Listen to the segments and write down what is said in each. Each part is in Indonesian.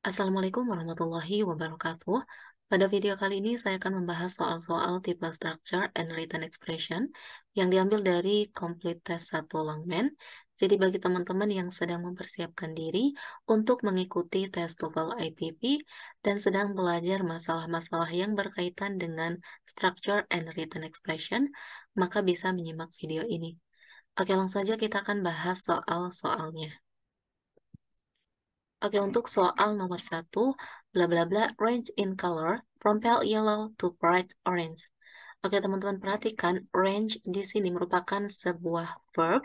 Assalamualaikum warahmatullahi wabarakatuh. Pada video kali ini saya akan membahas soal-soal tipe structure and written expression yang diambil dari Complete Test 1 Longman. Jadi bagi teman-teman yang sedang mempersiapkan diri untuk mengikuti tes TOEFL ITP dan sedang belajar masalah-masalah yang berkaitan dengan structure and written expression, maka bisa menyimak video ini. Oke, langsung saja kita akan bahas soal-soalnya. Oke, untuk soal nomor satu, bla bla bla, range in color from pale yellow to bright orange. Oke, teman-teman perhatikan range di sini merupakan sebuah verb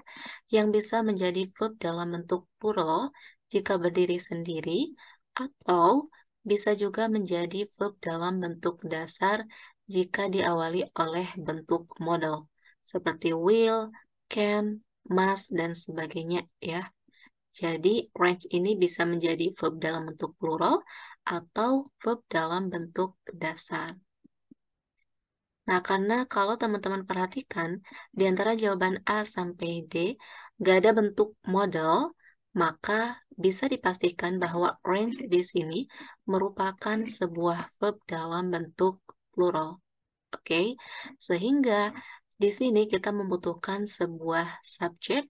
yang bisa menjadi verb dalam bentuk plural jika berdiri sendiri atau bisa juga menjadi verb dalam bentuk dasar jika diawali oleh bentuk modal seperti will, can, must dan sebagainya ya. Jadi, range ini bisa menjadi verb dalam bentuk plural atau verb dalam bentuk dasar. Nah, karena kalau teman-teman perhatikan, di antara jawaban A sampai D, gak ada bentuk model, maka bisa dipastikan bahwa range di sini merupakan sebuah verb dalam bentuk plural. Oke, okay? sehingga di sini kita membutuhkan sebuah subjek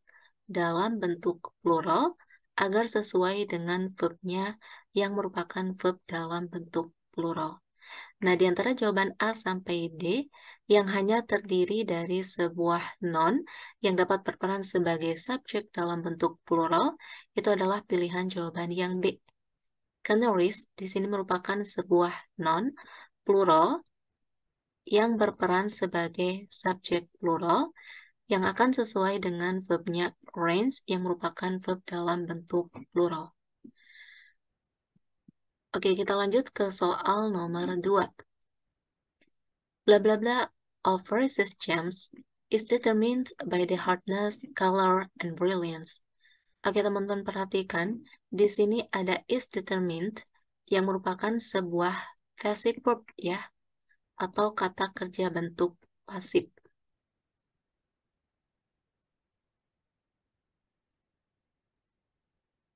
dalam bentuk plural agar sesuai dengan verbnya yang merupakan verb dalam bentuk plural. Nah, di antara jawaban A sampai D yang hanya terdiri dari sebuah non yang dapat berperan sebagai subjek dalam bentuk plural, itu adalah pilihan jawaban yang B. Canaries di sini merupakan sebuah non plural yang berperan sebagai subjek plural yang akan sesuai dengan verbnya arrange yang merupakan verb dalam bentuk plural. Oke, kita lanjut ke soal nomor 2. Bla bla bla of versus gems is determined by the hardness, color, and brilliance. Oke, teman-teman perhatikan, di sini ada is determined yang merupakan sebuah passive verb ya, atau kata kerja bentuk pasif.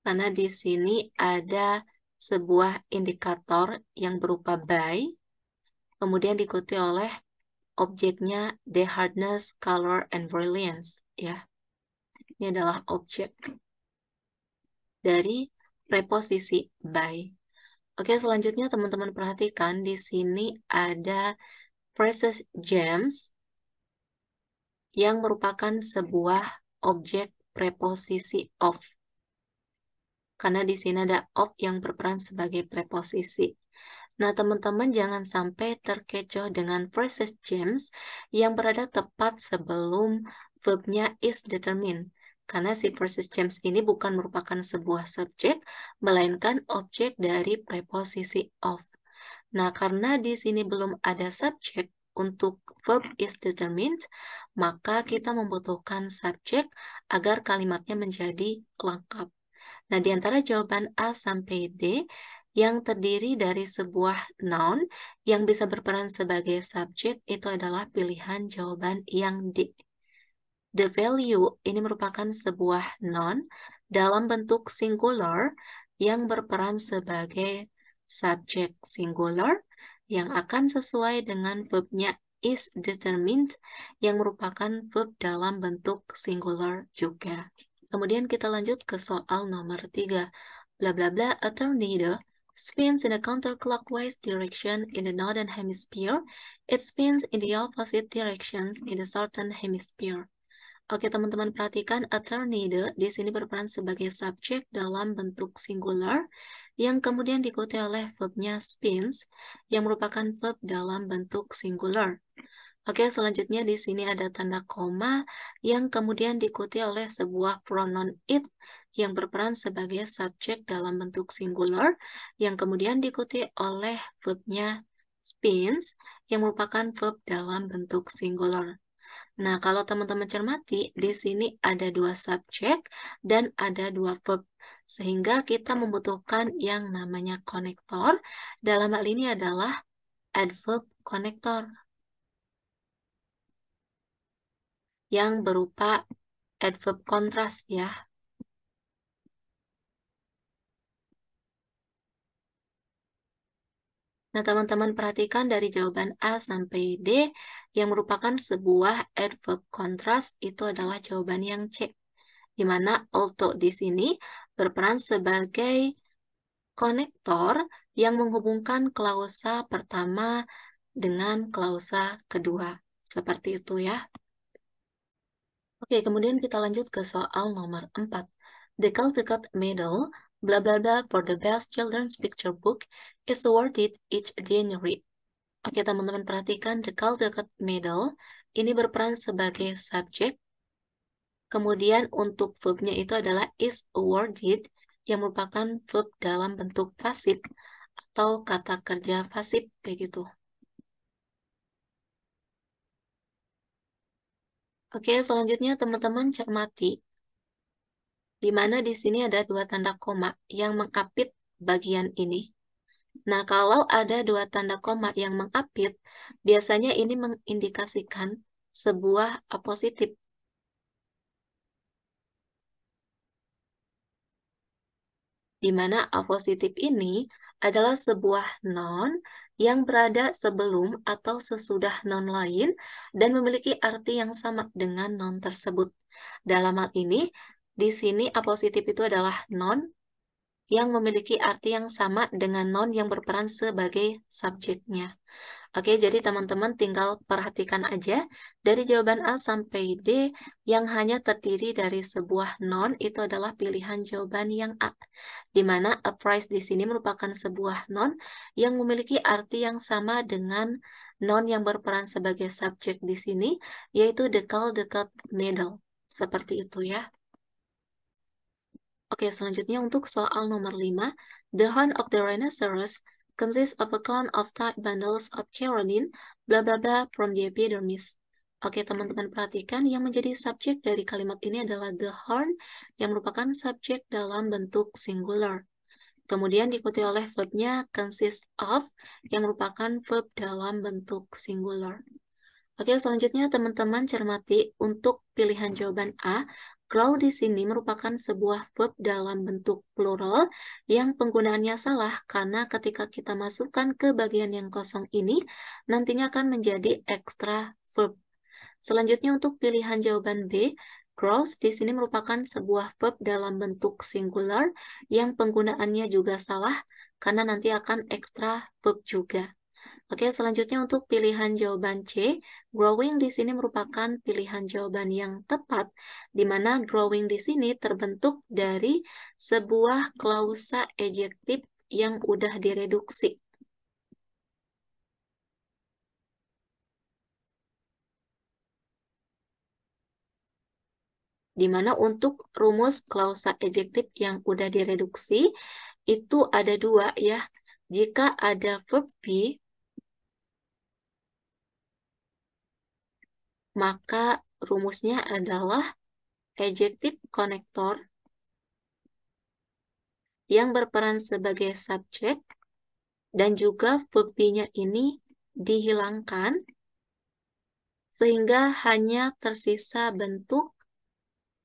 karena di sini ada sebuah indikator yang berupa by, kemudian diikuti oleh objeknya the hardness, color, and brilliance. Ya, ini adalah objek dari preposisi by. Oke, selanjutnya teman-teman perhatikan di sini ada phrases gems yang merupakan sebuah objek preposisi of karena di sini ada of yang berperan sebagai preposisi. Nah, teman-teman jangan sampai terkecoh dengan phrases James yang berada tepat sebelum verbnya is determined. Karena si phrases James ini bukan merupakan sebuah subjek, melainkan objek dari preposisi of. Nah, karena di sini belum ada subjek untuk verb is determined, maka kita membutuhkan subjek agar kalimatnya menjadi lengkap. Nah, di antara jawaban A sampai D yang terdiri dari sebuah noun yang bisa berperan sebagai subjek itu adalah pilihan jawaban yang D. The value ini merupakan sebuah noun dalam bentuk singular yang berperan sebagai subjek singular yang akan sesuai dengan verbnya is determined yang merupakan verb dalam bentuk singular juga. Kemudian kita lanjut ke soal nomor 3. Bla bla bla, a tornado spins in a counterclockwise direction in the northern hemisphere. It spins in the opposite directions in the southern hemisphere. Oke teman-teman perhatikan a tornado di sini berperan sebagai subjek dalam bentuk singular yang kemudian diikuti oleh verbnya spins yang merupakan verb dalam bentuk singular. Oke, selanjutnya di sini ada tanda koma yang kemudian diikuti oleh sebuah pronoun it yang berperan sebagai subjek dalam bentuk singular yang kemudian diikuti oleh verbnya spins yang merupakan verb dalam bentuk singular. Nah, kalau teman-teman cermati, di sini ada dua subjek dan ada dua verb. Sehingga kita membutuhkan yang namanya konektor. Dalam hal ini adalah adverb konektor. yang berupa adverb kontras ya. Nah, teman-teman perhatikan dari jawaban A sampai D yang merupakan sebuah adverb kontras itu adalah jawaban yang C. Di mana although di sini berperan sebagai konektor yang menghubungkan klausa pertama dengan klausa kedua. Seperti itu ya. Oke, kemudian kita lanjut ke soal nomor 4. The Caldecott Medal, bla bla bla for the best children's picture book is awarded each January. Oke, teman-teman perhatikan The Caldecott Medal ini berperan sebagai subjek. Kemudian untuk verbnya itu adalah is awarded yang merupakan verb dalam bentuk pasif atau kata kerja pasif kayak gitu. Oke, selanjutnya teman-teman cermati di mana di sini ada dua tanda koma yang mengapit bagian ini. Nah, kalau ada dua tanda koma yang mengapit, biasanya ini mengindikasikan sebuah positif. Di mana positif ini adalah sebuah non yang berada sebelum atau sesudah non lain dan memiliki arti yang sama dengan non tersebut. Dalam hal ini, di sini apositif itu adalah non yang memiliki arti yang sama dengan non yang berperan sebagai subjeknya. Oke, jadi teman-teman tinggal perhatikan aja dari jawaban A sampai D yang hanya terdiri dari sebuah non itu adalah pilihan jawaban yang A. Di mana a prize di sini merupakan sebuah non yang memiliki arti yang sama dengan non yang berperan sebagai subjek di sini yaitu the the cup medal. Seperti itu ya. Oke, selanjutnya untuk soal nomor 5, The Horn of the Rhinoceros consists of a cone of tight bundles of keratin, bla bla bla from the epidermis. Oke, teman-teman perhatikan yang menjadi subjek dari kalimat ini adalah the horn yang merupakan subjek dalam bentuk singular. Kemudian diikuti oleh verbnya consists of yang merupakan verb dalam bentuk singular. Oke, selanjutnya teman-teman cermati untuk pilihan jawaban A, Claw di sini merupakan sebuah verb dalam bentuk plural yang penggunaannya salah karena ketika kita masukkan ke bagian yang kosong ini, nantinya akan menjadi extra verb. Selanjutnya untuk pilihan jawaban B, cross di sini merupakan sebuah verb dalam bentuk singular yang penggunaannya juga salah karena nanti akan extra verb juga. Oke, selanjutnya untuk pilihan jawaban C, growing di sini merupakan pilihan jawaban yang tepat, di mana growing di sini terbentuk dari sebuah klausa ejektif yang udah direduksi. Di mana untuk rumus klausa ejektif yang udah direduksi, itu ada dua ya. Jika ada verb be, maka rumusnya adalah adjective konektor yang berperan sebagai subjek dan juga verb ini dihilangkan sehingga hanya tersisa bentuk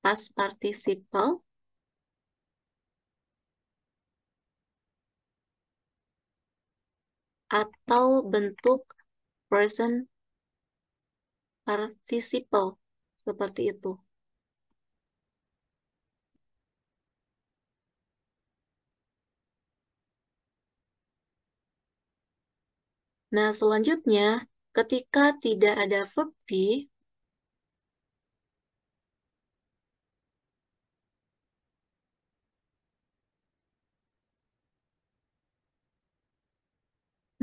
past participle atau bentuk present participle seperti itu. Nah, selanjutnya ketika tidak ada verb be,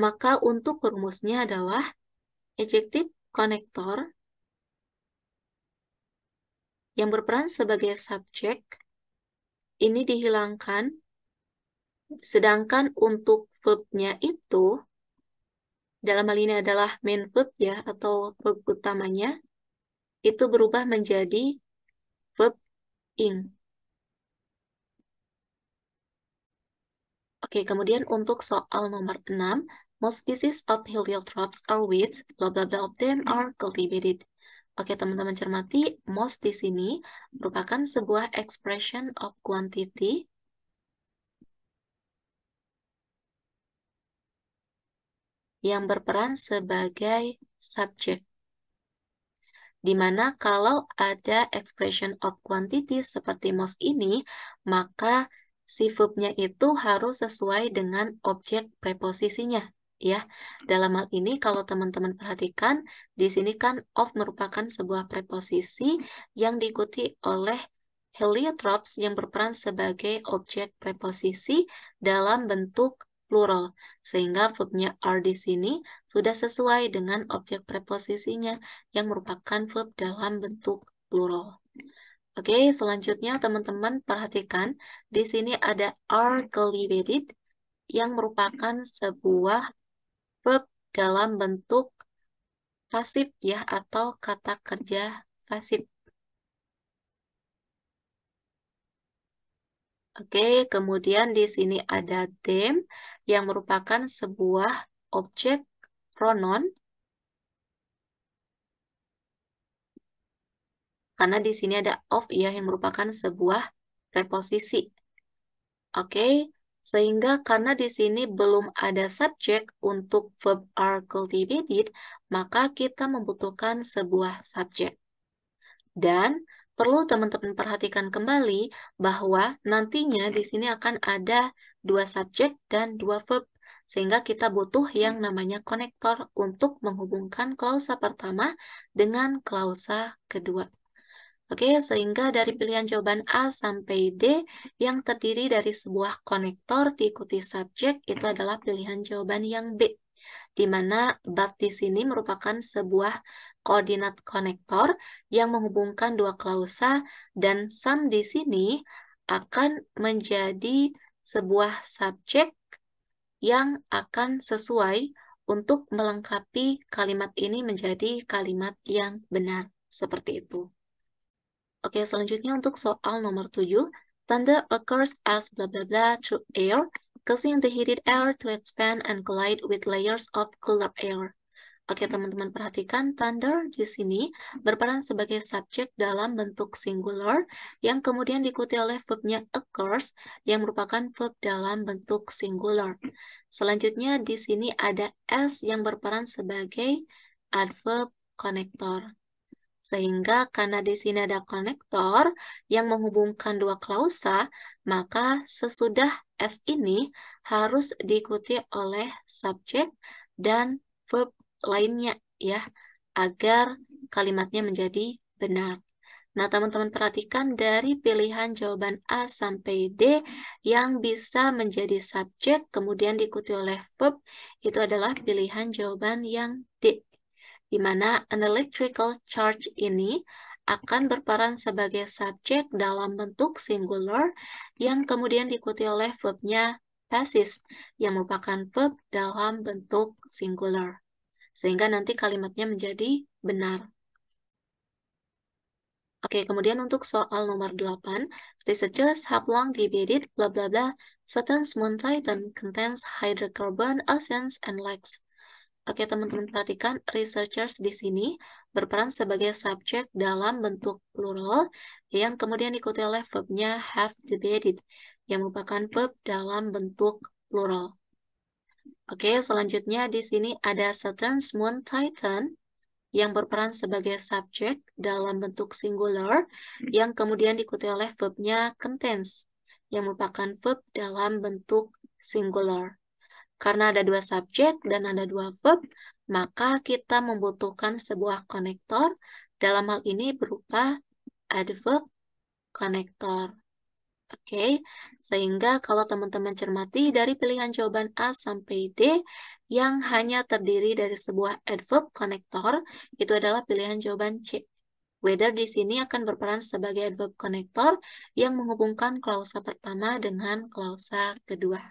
maka untuk rumusnya adalah adjective konektor yang berperan sebagai subjek ini dihilangkan, sedangkan untuk verbnya itu, dalam hal ini adalah main verb ya, atau verb utamanya, itu berubah menjadi verb ing. Oke, kemudian untuk soal nomor 6, Most species of heliotrops are weeds, blah blah blah of them are cultivated. Oke, teman-teman cermati, most di sini merupakan sebuah expression of quantity. yang berperan sebagai subjek. Dimana kalau ada expression of quantity seperti most ini, maka si verbnya itu harus sesuai dengan objek preposisinya ya. Dalam hal ini kalau teman-teman perhatikan di sini kan of merupakan sebuah preposisi yang diikuti oleh heliotrops yang berperan sebagai objek preposisi dalam bentuk plural sehingga verbnya are di sini sudah sesuai dengan objek preposisinya yang merupakan verb dalam bentuk plural. Oke, selanjutnya teman-teman perhatikan di sini ada are cultivated yang merupakan sebuah dalam bentuk pasif ya atau kata kerja pasif. Oke, kemudian di sini ada them yang merupakan sebuah objek pronon Karena di sini ada of ya yang merupakan sebuah preposisi. Oke, sehingga karena di sini belum ada subjek untuk verb are cultivated, maka kita membutuhkan sebuah subjek. Dan perlu teman-teman perhatikan kembali bahwa nantinya di sini akan ada dua subjek dan dua verb sehingga kita butuh yang namanya konektor untuk menghubungkan klausa pertama dengan klausa kedua. Oke, sehingga dari pilihan jawaban A sampai D yang terdiri dari sebuah konektor diikuti subjek itu adalah pilihan jawaban yang B. Di mana bat di sini merupakan sebuah koordinat konektor yang menghubungkan dua klausa dan sum di sini akan menjadi sebuah subjek yang akan sesuai untuk melengkapi kalimat ini menjadi kalimat yang benar. Seperti itu. Oke, selanjutnya untuk soal nomor 7. Thunder occurs as blah blah blah through air, causing the heated air to expand and collide with layers of cooler air. Oke, teman-teman perhatikan thunder di sini berperan sebagai subjek dalam bentuk singular yang kemudian diikuti oleh verbnya occurs yang merupakan verb dalam bentuk singular. Selanjutnya di sini ada s yang berperan sebagai adverb konektor. Sehingga karena di sini ada konektor yang menghubungkan dua klausa, maka sesudah S ini harus diikuti oleh subjek dan verb lainnya ya, agar kalimatnya menjadi benar. Nah, teman-teman perhatikan dari pilihan jawaban A sampai D yang bisa menjadi subjek kemudian diikuti oleh verb itu adalah pilihan jawaban yang D di mana an electrical charge ini akan berperan sebagai subjek dalam bentuk singular yang kemudian diikuti oleh verbnya basis yang merupakan verb dalam bentuk singular. Sehingga nanti kalimatnya menjadi benar. Oke, kemudian untuk soal nomor 8, researchers have long debated bla bla bla certain moon titan contains hydrocarbon oceans and lakes. Oke, teman-teman perhatikan, researchers di sini berperan sebagai subjek dalam bentuk plural yang kemudian diikuti oleh verbnya have debated, yang merupakan verb dalam bentuk plural. Oke, selanjutnya di sini ada Saturn's Moon Titan yang berperan sebagai subjek dalam bentuk singular yang kemudian diikuti oleh verbnya contains, yang merupakan verb dalam bentuk singular. Karena ada dua subjek dan ada dua verb, maka kita membutuhkan sebuah konektor. Dalam hal ini berupa adverb konektor. Oke, okay? sehingga kalau teman-teman cermati dari pilihan jawaban A sampai D yang hanya terdiri dari sebuah adverb konektor, itu adalah pilihan jawaban C. Whether di sini akan berperan sebagai adverb konektor yang menghubungkan klausa pertama dengan klausa kedua.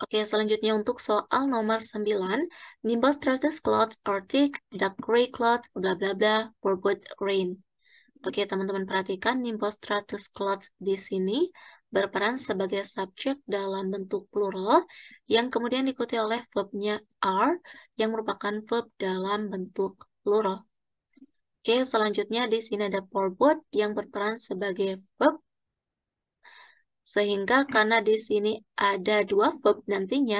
Oke, selanjutnya untuk soal nomor 9, nimbus stratus clouds are thick, dark gray clouds, bla bla bla, for good rain. Oke, teman-teman perhatikan nimbus stratus clouds di sini berperan sebagai subjek dalam bentuk plural yang kemudian diikuti oleh verbnya are yang merupakan verb dalam bentuk plural. Oke, selanjutnya di sini ada forbid yang berperan sebagai verb sehingga karena di sini ada dua verb nantinya,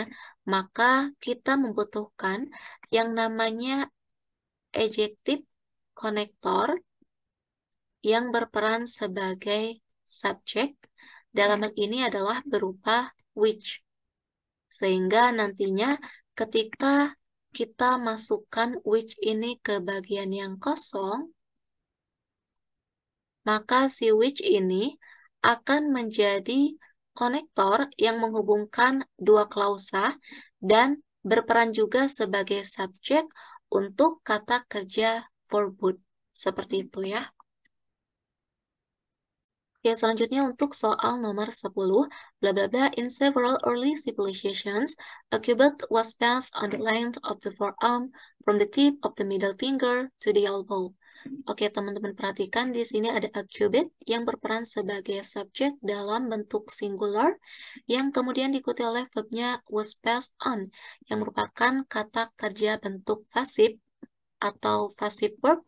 maka kita membutuhkan yang namanya adjective connector yang berperan sebagai subjek. Dalam hal ini adalah berupa which. Sehingga nantinya ketika kita masukkan which ini ke bagian yang kosong, maka si which ini akan menjadi konektor yang menghubungkan dua klausa dan berperan juga sebagai subjek untuk kata kerja forbid. Seperti itu ya. Ya, selanjutnya untuk soal nomor 10, bla bla bla, in several early civilizations, a cubit was passed on the length of the forearm from the tip of the middle finger to the elbow. Oke, teman-teman perhatikan di sini ada a qubit yang berperan sebagai subjek dalam bentuk singular yang kemudian diikuti oleh verbnya was passed on yang merupakan kata kerja bentuk pasif atau passive verb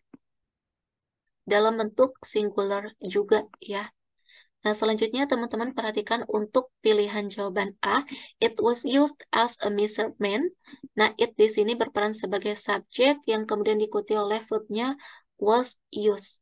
dalam bentuk singular juga ya. Nah, selanjutnya teman-teman perhatikan untuk pilihan jawaban A, it was used as a measurement. Nah, it di sini berperan sebagai subjek yang kemudian diikuti oleh verbnya was used.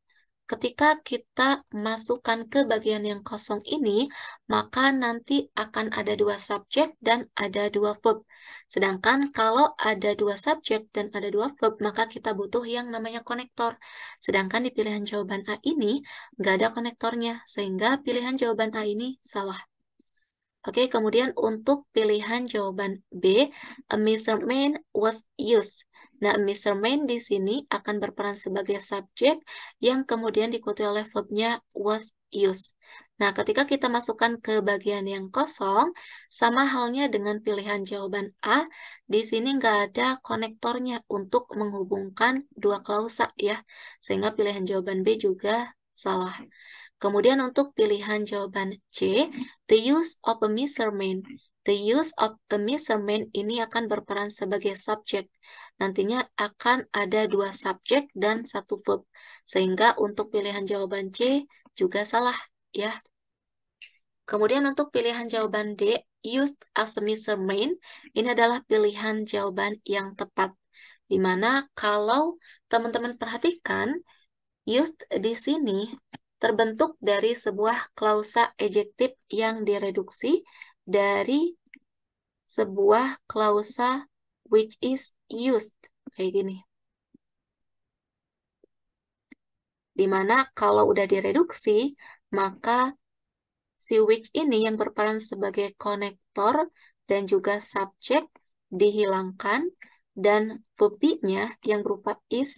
Ketika kita masukkan ke bagian yang kosong ini, maka nanti akan ada dua subjek dan ada dua verb. Sedangkan kalau ada dua subjek dan ada dua verb, maka kita butuh yang namanya konektor. Sedangkan di pilihan jawaban A ini, nggak ada konektornya, sehingga pilihan jawaban A ini salah. Oke, kemudian untuk pilihan jawaban B, a measurement was used. Nah, Mr. Main di sini akan berperan sebagai subjek yang kemudian diikuti oleh verbnya was used. Nah, ketika kita masukkan ke bagian yang kosong, sama halnya dengan pilihan jawaban A, di sini nggak ada konektornya untuk menghubungkan dua klausa ya, sehingga pilihan jawaban B juga salah. Kemudian untuk pilihan jawaban C, the use of a measurement. The use of the measurement ini akan berperan sebagai subjek. Nantinya akan ada dua subjek dan satu verb. Sehingga untuk pilihan jawaban C juga salah ya. Kemudian untuk pilihan jawaban D, used as a measurement, ini adalah pilihan jawaban yang tepat. di mana kalau teman-teman perhatikan, used di sini terbentuk dari sebuah klausa ejektif yang direduksi dari sebuah klausa which is used. Kayak gini. Dimana kalau udah direduksi, maka si which ini yang berperan sebagai konektor dan juga subjek dihilangkan dan verb yang berupa is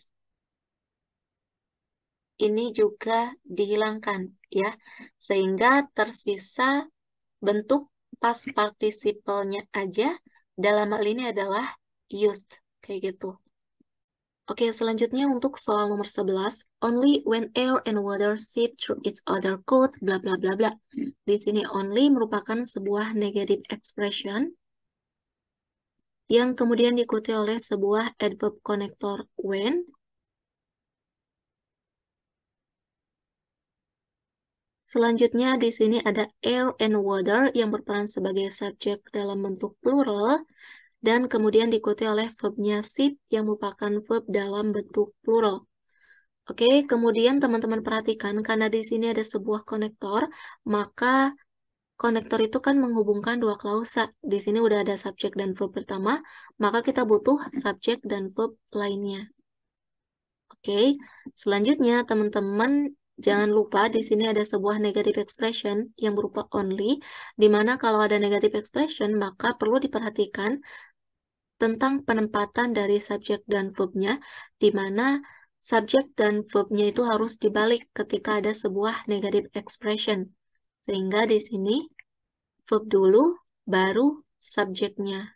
ini juga dihilangkan ya sehingga tersisa bentuk Pas participle-nya aja dalam hal ini adalah used. Kayak gitu. Oke, selanjutnya untuk soal nomor 11. Only when air and water seep through its other coat bla bla bla bla. Di sini only merupakan sebuah negative expression yang kemudian diikuti oleh sebuah adverb connector when Selanjutnya di sini ada air and water yang berperan sebagai subjek dalam bentuk plural dan kemudian diikuti oleh verbnya sip yang merupakan verb dalam bentuk plural. Oke, kemudian teman-teman perhatikan karena di sini ada sebuah konektor, maka konektor itu kan menghubungkan dua klausa. Di sini udah ada subjek dan verb pertama, maka kita butuh subjek dan verb lainnya. Oke, selanjutnya teman-teman Jangan lupa di sini ada sebuah negative expression yang berupa only, di mana kalau ada negative expression maka perlu diperhatikan tentang penempatan dari subjek dan verbnya, di mana subjek dan verbnya itu harus dibalik ketika ada sebuah negative expression. Sehingga di sini verb dulu, baru subjeknya.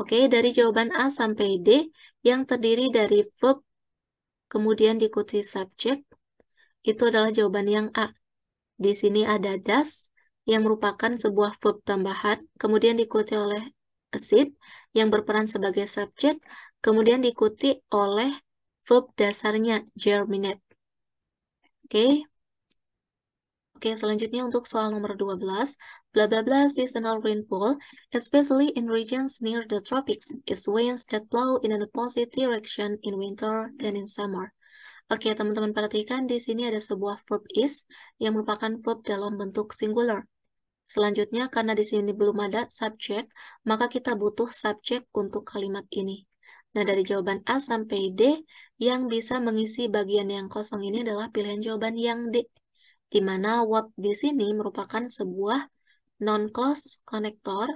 Oke, dari jawaban A sampai D yang terdiri dari verb, kemudian diikuti subjek, itu adalah jawaban yang A. Di sini ada das yang merupakan sebuah verb tambahan, kemudian diikuti oleh sit yang berperan sebagai subjek, kemudian diikuti oleh verb dasarnya germinate. Oke. Okay. Oke, okay, selanjutnya untuk soal nomor 12. Bla bla bla seasonal rainfall, especially in regions near the tropics, is winds that blow in an opposite direction in winter than in summer. Oke, teman-teman perhatikan di sini ada sebuah verb is yang merupakan verb dalam bentuk singular. Selanjutnya, karena di sini belum ada subjek, maka kita butuh subjek untuk kalimat ini. Nah, dari jawaban A sampai D, yang bisa mengisi bagian yang kosong ini adalah pilihan jawaban yang D. Di mana what di sini merupakan sebuah non close connector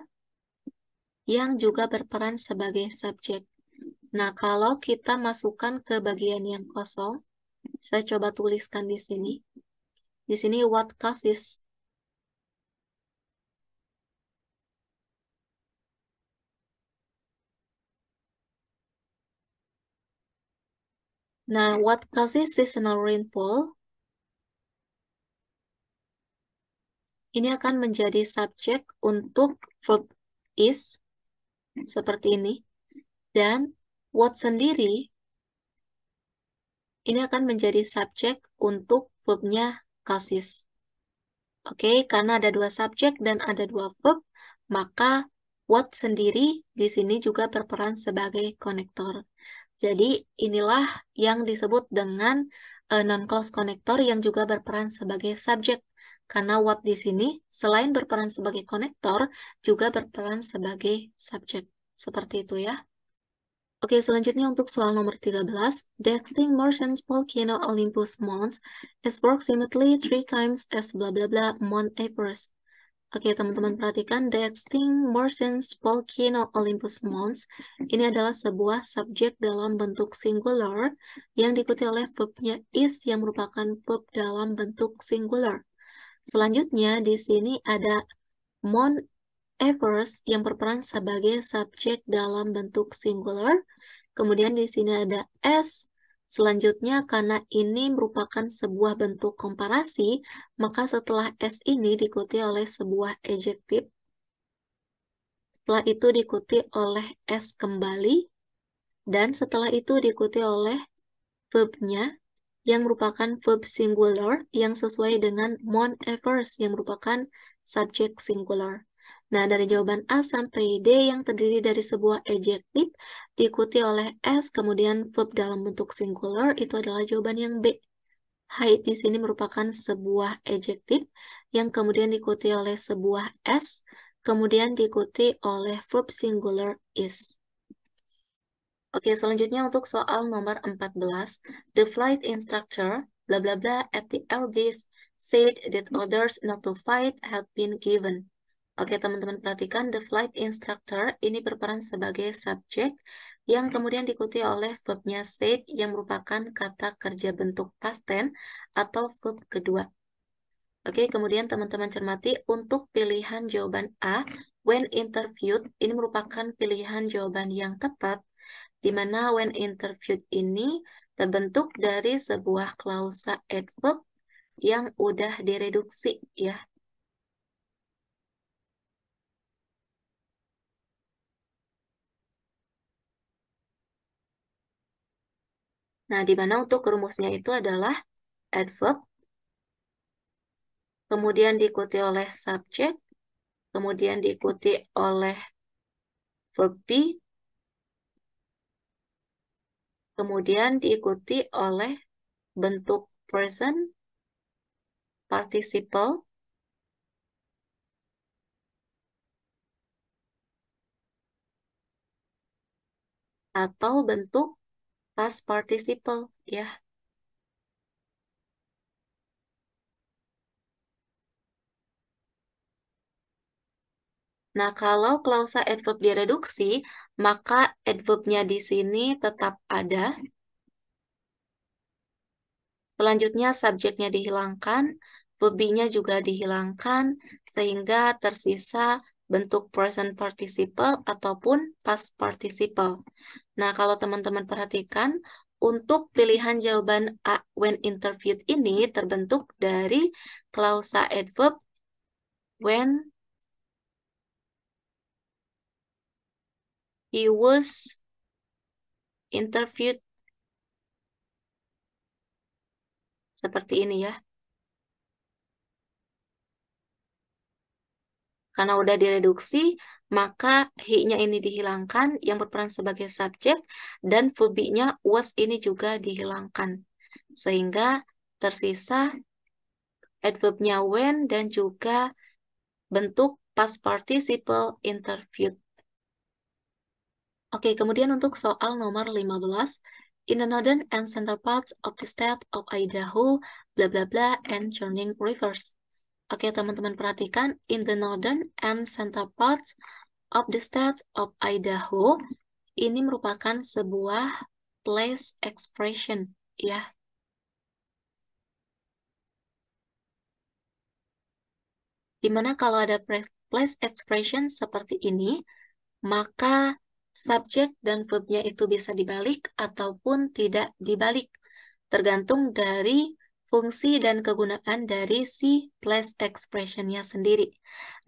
yang juga berperan sebagai subjek. Nah, kalau kita masukkan ke bagian yang kosong, saya coba tuliskan di sini. Di sini, what causes Nah, what causes seasonal rainfall? Ini akan menjadi subjek untuk verb is, seperti ini. Dan What sendiri ini akan menjadi subjek untuk verbnya kasis. Oke, okay, karena ada dua subjek dan ada dua verb, maka what sendiri di sini juga berperan sebagai konektor. Jadi inilah yang disebut dengan uh, non close konektor yang juga berperan sebagai subjek. Karena what di sini selain berperan sebagai konektor, juga berperan sebagai subjek. Seperti itu ya. Oke, selanjutnya untuk soal nomor 13. The extinct Martian volcano Olympus Mons is approximately three times as blah blah blah Mount Everest. Oke, teman-teman perhatikan The extinct Martian volcano Olympus Mons ini adalah sebuah subjek dalam bentuk singular yang diikuti oleh verbnya is yang merupakan verb dalam bentuk singular. Selanjutnya di sini ada Mount Evers yang berperan sebagai subjek dalam bentuk singular. Kemudian di sini ada s. Selanjutnya, karena ini merupakan sebuah bentuk komparasi, maka setelah s ini diikuti oleh sebuah adjektif. Setelah itu diikuti oleh s kembali. Dan setelah itu diikuti oleh verbnya yang merupakan verb singular yang sesuai dengan mon evers yang merupakan subjek singular. Nah, dari jawaban A sampai D yang terdiri dari sebuah adjektif diikuti oleh S, kemudian verb dalam bentuk singular itu adalah jawaban yang B. Height di sini merupakan sebuah adjektif yang kemudian diikuti oleh sebuah S, kemudian diikuti oleh verb singular is. Oke, selanjutnya untuk soal nomor 14. The flight instructor, bla bla bla, at the airbase said that orders not to fight had been given. Oke, teman-teman perhatikan the flight instructor ini berperan sebagai subjek yang kemudian diikuti oleh verbnya said yang merupakan kata kerja bentuk past tense atau verb kedua. Oke, kemudian teman-teman cermati untuk pilihan jawaban A, when interviewed, ini merupakan pilihan jawaban yang tepat, di mana when interviewed ini terbentuk dari sebuah klausa adverb yang udah direduksi ya Nah, di mana untuk rumusnya itu adalah adverb, kemudian diikuti oleh subjek, kemudian diikuti oleh verb be, kemudian diikuti oleh bentuk present, participle, atau bentuk past participle ya. Nah, kalau klausa adverb direduksi, maka adverbnya di sini tetap ada. Selanjutnya, subjeknya dihilangkan, verb juga dihilangkan, sehingga tersisa bentuk present participle ataupun past participle. Nah, kalau teman-teman perhatikan, untuk pilihan jawaban A when interviewed ini terbentuk dari klausa adverb when he was interviewed seperti ini ya. Karena udah direduksi, maka he-nya ini dihilangkan yang berperan sebagai subjek dan verb-nya was ini juga dihilangkan. Sehingga tersisa adverbnya when dan juga bentuk past participle interviewed. Oke, kemudian untuk soal nomor 15, in the northern and central parts of the state of Idaho, bla bla bla and churning rivers. Oke, teman-teman perhatikan in the northern and central parts of the state of Idaho ini merupakan sebuah place expression ya. Dimana kalau ada place expression seperti ini, maka subjek dan verbnya itu bisa dibalik ataupun tidak dibalik, tergantung dari fungsi dan kegunaan dari si plus expressionnya sendiri.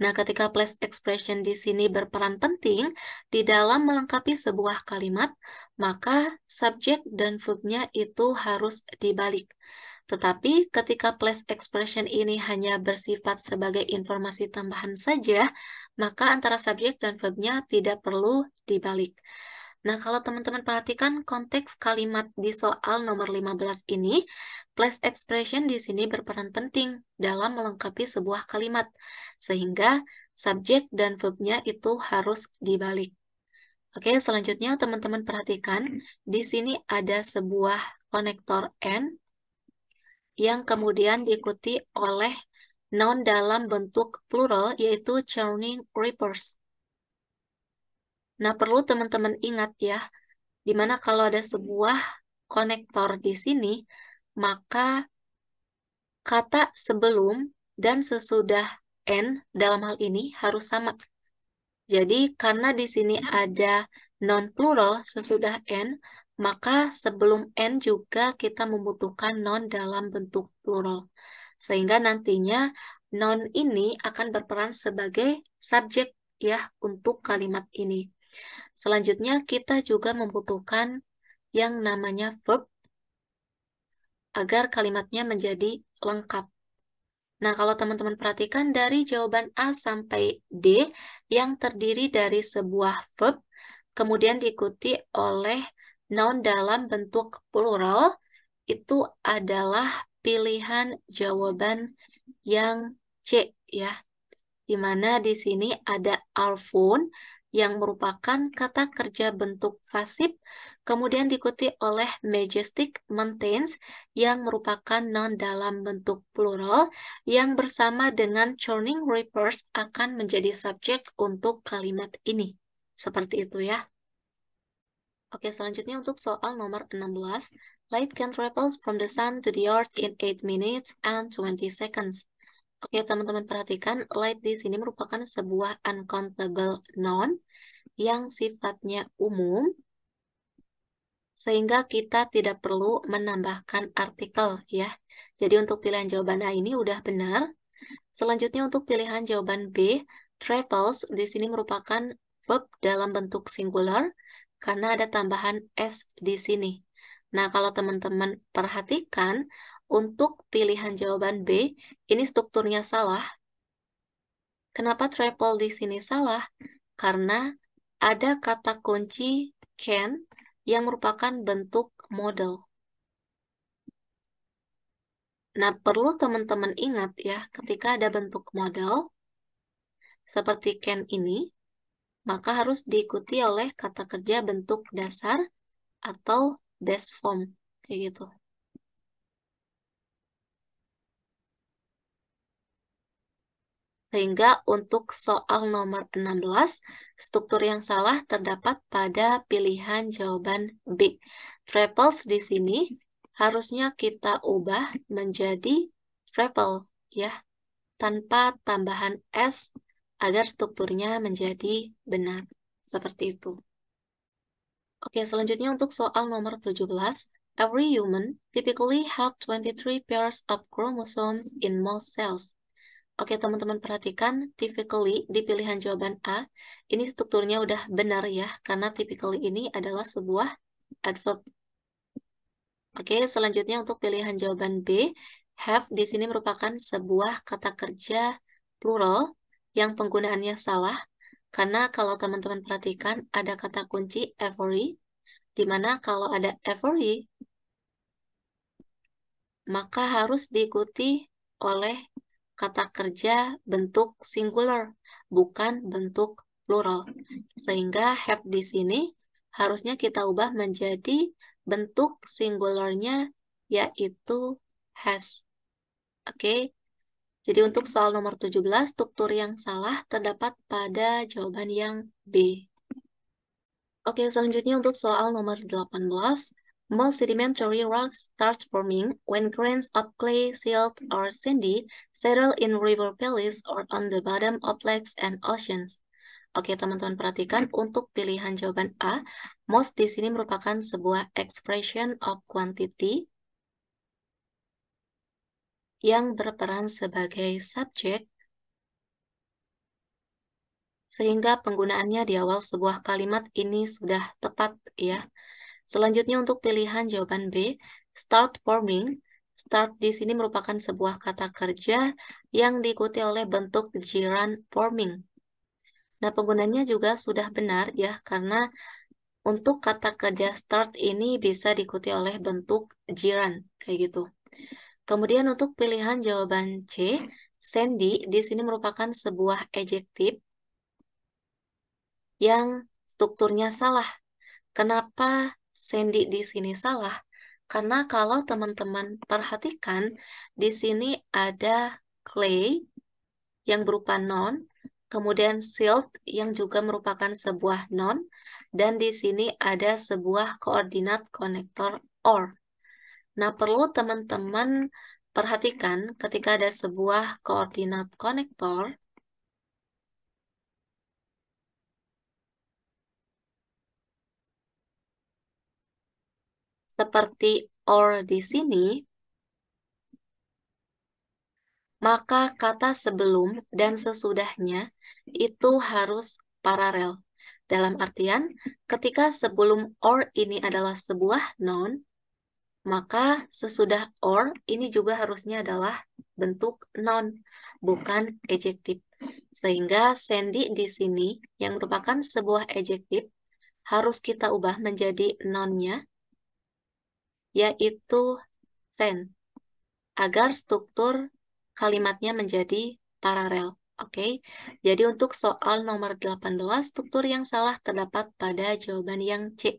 Nah, ketika plus expression di sini berperan penting di dalam melengkapi sebuah kalimat, maka subjek dan verbnya itu harus dibalik. Tetapi ketika plus expression ini hanya bersifat sebagai informasi tambahan saja, maka antara subjek dan verbnya tidak perlu dibalik. Nah, kalau teman-teman perhatikan konteks kalimat di soal nomor 15 ini, Plus expression di sini berperan penting dalam melengkapi sebuah kalimat, sehingga subjek dan verbnya itu harus dibalik. Oke, selanjutnya teman-teman perhatikan, hmm. di sini ada sebuah konektor N yang kemudian diikuti oleh noun dalam bentuk plural, yaitu churning reapers. Nah, perlu teman-teman ingat ya, di mana kalau ada sebuah konektor di sini, maka kata sebelum dan sesudah n dalam hal ini harus sama. Jadi karena di sini ada non plural sesudah n, maka sebelum n juga kita membutuhkan non dalam bentuk plural. Sehingga nantinya non ini akan berperan sebagai subjek ya untuk kalimat ini. Selanjutnya kita juga membutuhkan yang namanya verb agar kalimatnya menjadi lengkap. Nah, kalau teman-teman perhatikan dari jawaban A sampai D yang terdiri dari sebuah verb, kemudian diikuti oleh noun dalam bentuk plural, itu adalah pilihan jawaban yang C ya. Di mana di sini ada alfun yang merupakan kata kerja bentuk pasif kemudian diikuti oleh majestic mountains yang merupakan noun dalam bentuk plural yang bersama dengan churning rivers akan menjadi subjek untuk kalimat ini. Seperti itu ya. Oke, selanjutnya untuk soal nomor 16. Light can travel from the sun to the earth in 8 minutes and 20 seconds. Oke, teman-teman perhatikan, light di sini merupakan sebuah uncountable noun yang sifatnya umum sehingga kita tidak perlu menambahkan artikel ya. Jadi untuk pilihan jawaban A ini udah benar. Selanjutnya untuk pilihan jawaban B, travels di sini merupakan verb dalam bentuk singular karena ada tambahan s di sini. Nah, kalau teman-teman perhatikan untuk pilihan jawaban B, ini strukturnya salah. Kenapa travel di sini salah? Karena ada kata kunci can yang merupakan bentuk model. Nah, perlu teman-teman ingat ya, ketika ada bentuk model, seperti can ini, maka harus diikuti oleh kata kerja bentuk dasar atau base form, kayak gitu. Sehingga untuk soal nomor 16, struktur yang salah terdapat pada pilihan jawaban B. Triples di sini harusnya kita ubah menjadi triple ya, tanpa tambahan S agar strukturnya menjadi benar. Seperti itu. Oke, selanjutnya untuk soal nomor 17. Every human typically have 23 pairs of chromosomes in most cells. Oke, teman-teman perhatikan, typically di pilihan jawaban A, ini strukturnya udah benar ya, karena typically ini adalah sebuah adverb. Oke, selanjutnya untuk pilihan jawaban B, have di sini merupakan sebuah kata kerja plural yang penggunaannya salah, karena kalau teman-teman perhatikan, ada kata kunci every, di mana kalau ada every, maka harus diikuti oleh kata kerja bentuk singular, bukan bentuk plural. Sehingga have di sini harusnya kita ubah menjadi bentuk singularnya yaitu has. Oke. Okay? Jadi untuk soal nomor 17, struktur yang salah terdapat pada jawaban yang B. Oke, selanjutnya untuk soal nomor 18. Most sedimentary rocks start forming when grains of clay, silt, or sandy settle in river valleys or on the bottom of lakes and oceans. Oke, teman-teman perhatikan untuk pilihan jawaban A, most di sini merupakan sebuah expression of quantity yang berperan sebagai subject sehingga penggunaannya di awal sebuah kalimat ini sudah tepat ya. Selanjutnya untuk pilihan jawaban B, start forming. Start di sini merupakan sebuah kata kerja yang diikuti oleh bentuk jiran forming. Nah, penggunanya juga sudah benar ya, karena untuk kata kerja start ini bisa diikuti oleh bentuk jiran, kayak gitu. Kemudian untuk pilihan jawaban C, Sandy di sini merupakan sebuah adjektif yang strukturnya salah. Kenapa Sandy di sini salah karena kalau teman-teman perhatikan di sini ada clay yang berupa non, kemudian silt yang juga merupakan sebuah non dan di sini ada sebuah koordinat konektor or. Nah, perlu teman-teman perhatikan ketika ada sebuah koordinat konektor seperti or di sini, maka kata sebelum dan sesudahnya itu harus paralel. Dalam artian, ketika sebelum or ini adalah sebuah noun, maka sesudah or ini juga harusnya adalah bentuk noun, bukan adjektif. Sehingga Sandy di sini yang merupakan sebuah adjektif harus kita ubah menjadi nonnya yaitu ten agar struktur kalimatnya menjadi paralel. Oke, okay? jadi untuk soal nomor 18, struktur yang salah terdapat pada jawaban yang C.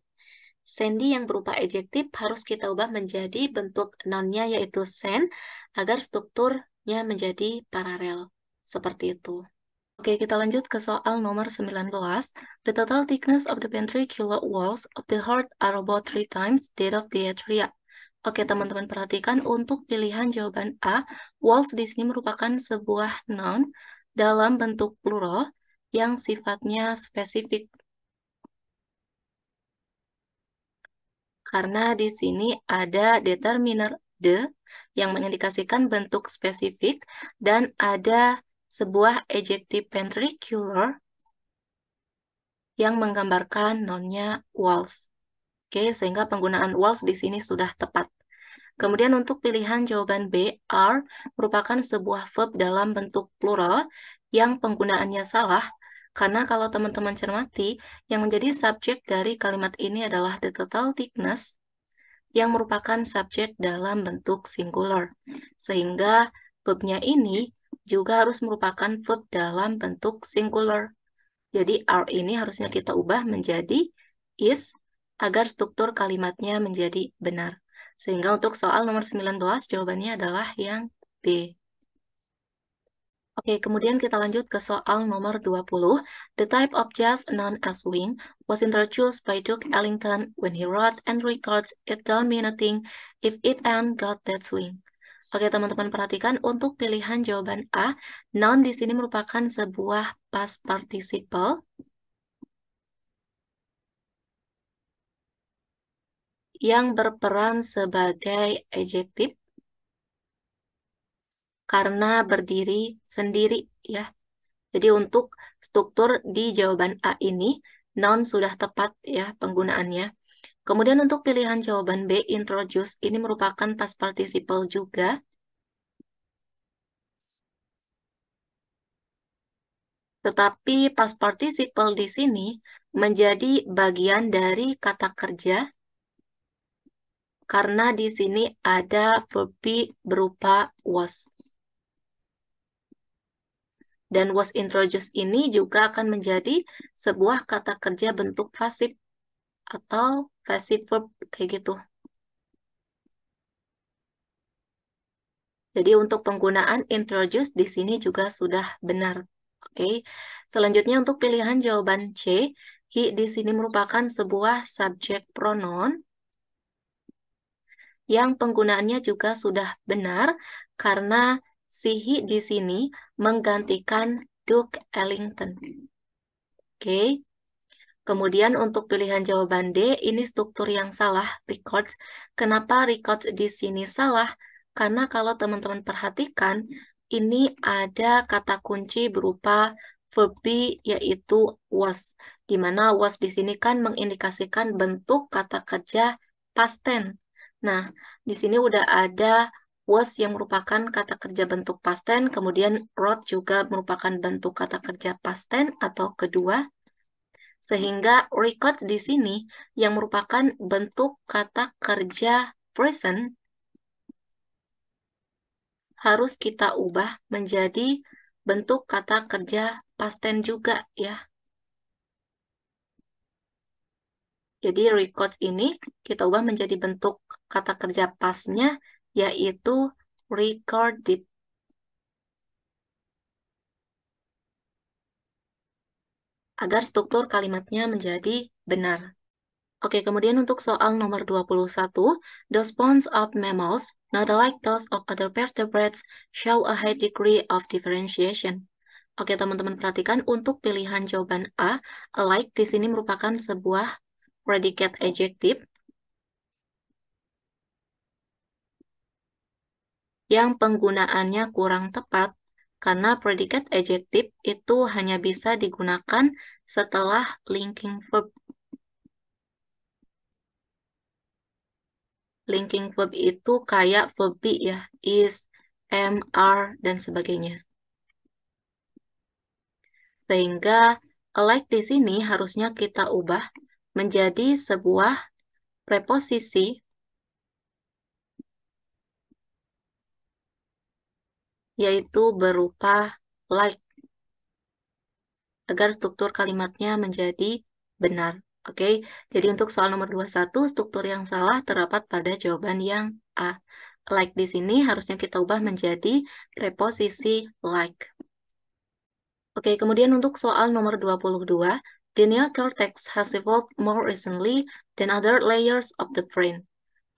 Sandy yang berupa adjektif harus kita ubah menjadi bentuk nonnya yaitu sen agar strukturnya menjadi paralel. Seperti itu. Oke, kita lanjut ke soal nomor 19. The total thickness of the ventricular walls of the heart are about three times that of the atria. Oke, teman-teman perhatikan untuk pilihan jawaban A, walls di sini merupakan sebuah noun dalam bentuk plural yang sifatnya spesifik. Karena di sini ada determiner the yang mengindikasikan bentuk spesifik dan ada sebuah adjective ventricular yang menggambarkan nonnya walls, Oke, sehingga penggunaan walls di sini sudah tepat. Kemudian untuk pilihan jawaban B, are merupakan sebuah verb dalam bentuk plural yang penggunaannya salah karena kalau teman-teman cermati, yang menjadi subjek dari kalimat ini adalah the total thickness yang merupakan subjek dalam bentuk singular. Sehingga verbnya ini juga harus merupakan verb dalam bentuk singular. Jadi are ini harusnya kita ubah menjadi is agar struktur kalimatnya menjadi benar. Sehingga untuk soal nomor 19 jawabannya adalah yang B. Oke, kemudian kita lanjut ke soal nomor 20. The type of jazz known as swing was introduced by Duke Ellington when he wrote and records It Don't Mean a Thing If It Ain't Got That Swing. Oke, teman-teman perhatikan untuk pilihan jawaban A, noun di sini merupakan sebuah past participle yang berperan sebagai adjektif karena berdiri sendiri ya. Jadi untuk struktur di jawaban A ini noun sudah tepat ya penggunaannya. Kemudian untuk pilihan jawaban B, introduce, ini merupakan past participle juga. Tetapi past participle di sini menjadi bagian dari kata kerja karena di sini ada verb be berupa was. Dan was introduced ini juga akan menjadi sebuah kata kerja bentuk pasif atau kasih verb kayak gitu. Jadi untuk penggunaan introduce di sini juga sudah benar. Oke. Selanjutnya untuk pilihan jawaban C, he di sini merupakan sebuah subjek pronoun yang penggunaannya juga sudah benar karena si he di sini menggantikan Duke Ellington. Oke. Kemudian untuk pilihan jawaban D, ini struktur yang salah, records. Kenapa records di sini salah? Karena kalau teman-teman perhatikan, ini ada kata kunci berupa verb be, yaitu was. Di mana was di sini kan mengindikasikan bentuk kata kerja past tense. Nah, di sini udah ada was yang merupakan kata kerja bentuk past tense, kemudian wrote juga merupakan bentuk kata kerja past tense atau kedua sehingga record di sini yang merupakan bentuk kata kerja present harus kita ubah menjadi bentuk kata kerja past tense juga ya. Jadi record ini kita ubah menjadi bentuk kata kerja pasnya yaitu recorded. agar struktur kalimatnya menjadi benar. Oke, kemudian untuk soal nomor 21, the spawns of mammals, not like those of other vertebrates, show a high degree of differentiation. Oke, teman-teman perhatikan untuk pilihan jawaban A, alike di sini merupakan sebuah predikat adjective yang penggunaannya kurang tepat karena predikat adjektif itu hanya bisa digunakan setelah linking verb. Linking verb itu kayak verb be ya, is, am, are, dan sebagainya. Sehingga like di sini harusnya kita ubah menjadi sebuah preposisi yaitu berupa like, agar struktur kalimatnya menjadi benar. Oke, jadi untuk soal nomor 21, struktur yang salah terdapat pada jawaban yang A. Like di sini harusnya kita ubah menjadi preposisi like. Oke, kemudian untuk soal nomor 22, the neocortex has evolved more recently than other layers of the brain.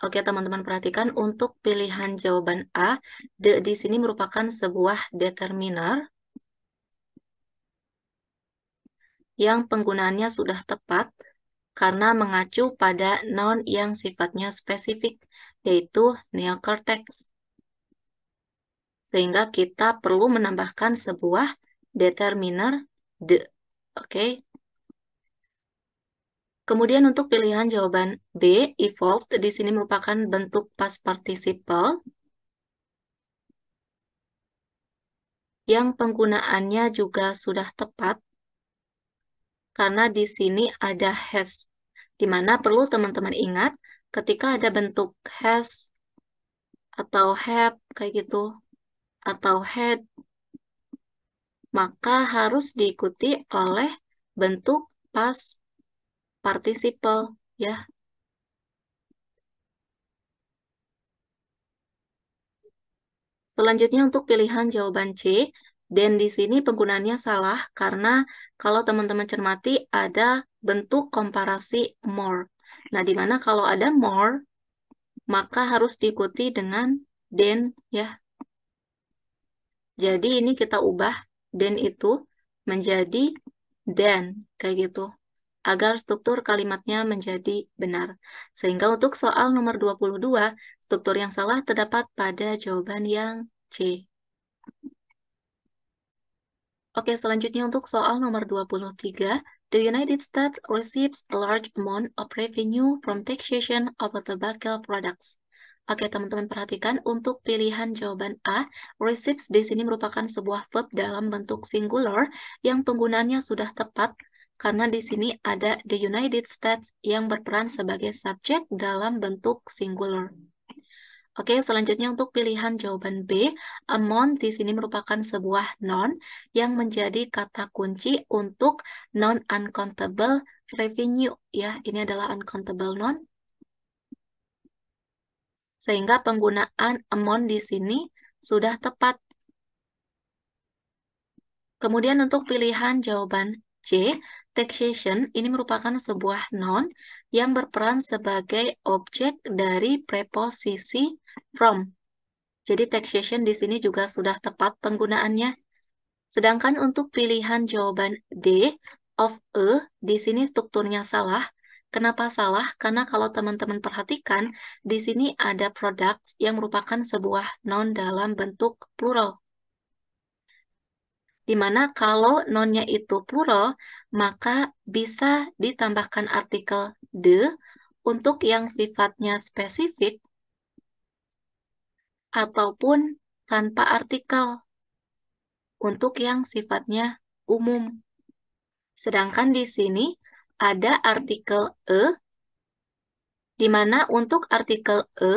Oke, teman-teman perhatikan untuk pilihan jawaban A, de di sini merupakan sebuah determiner yang penggunaannya sudah tepat karena mengacu pada noun yang sifatnya spesifik, yaitu neocortex. Sehingga kita perlu menambahkan sebuah determiner de. Oke, Kemudian untuk pilihan jawaban B, evolved, di sini merupakan bentuk past participle yang penggunaannya juga sudah tepat karena di sini ada has, di mana perlu teman-teman ingat ketika ada bentuk has atau have kayak gitu atau had maka harus diikuti oleh bentuk past partisipal ya. Selanjutnya untuk pilihan jawaban C, dan di sini penggunaannya salah karena kalau teman-teman cermati ada bentuk komparasi more. Nah, di mana kalau ada more, maka harus diikuti dengan then ya. Jadi ini kita ubah then itu menjadi then kayak gitu agar struktur kalimatnya menjadi benar. Sehingga untuk soal nomor 22, struktur yang salah terdapat pada jawaban yang C. Oke, selanjutnya untuk soal nomor 23, the United States receives a large amount of revenue from taxation of tobacco products. Oke, teman-teman perhatikan untuk pilihan jawaban A, receives di sini merupakan sebuah verb dalam bentuk singular yang penggunaannya sudah tepat karena di sini ada the United States yang berperan sebagai subjek dalam bentuk singular. Oke, selanjutnya untuk pilihan jawaban B, amount di sini merupakan sebuah non yang menjadi kata kunci untuk non-uncountable revenue. Ya, ini adalah uncountable non, Sehingga penggunaan amount di sini sudah tepat. Kemudian untuk pilihan jawaban C, Taxation ini merupakan sebuah noun yang berperan sebagai objek dari preposisi from. Jadi taxation di sini juga sudah tepat penggunaannya. Sedangkan untuk pilihan jawaban D, of a, e, di sini strukturnya salah. Kenapa salah? Karena kalau teman-teman perhatikan, di sini ada products yang merupakan sebuah noun dalam bentuk plural. Dimana kalau nonnya itu plural, maka bisa ditambahkan artikel the untuk yang sifatnya spesifik ataupun tanpa artikel untuk yang sifatnya umum. Sedangkan di sini ada artikel e, di mana untuk artikel e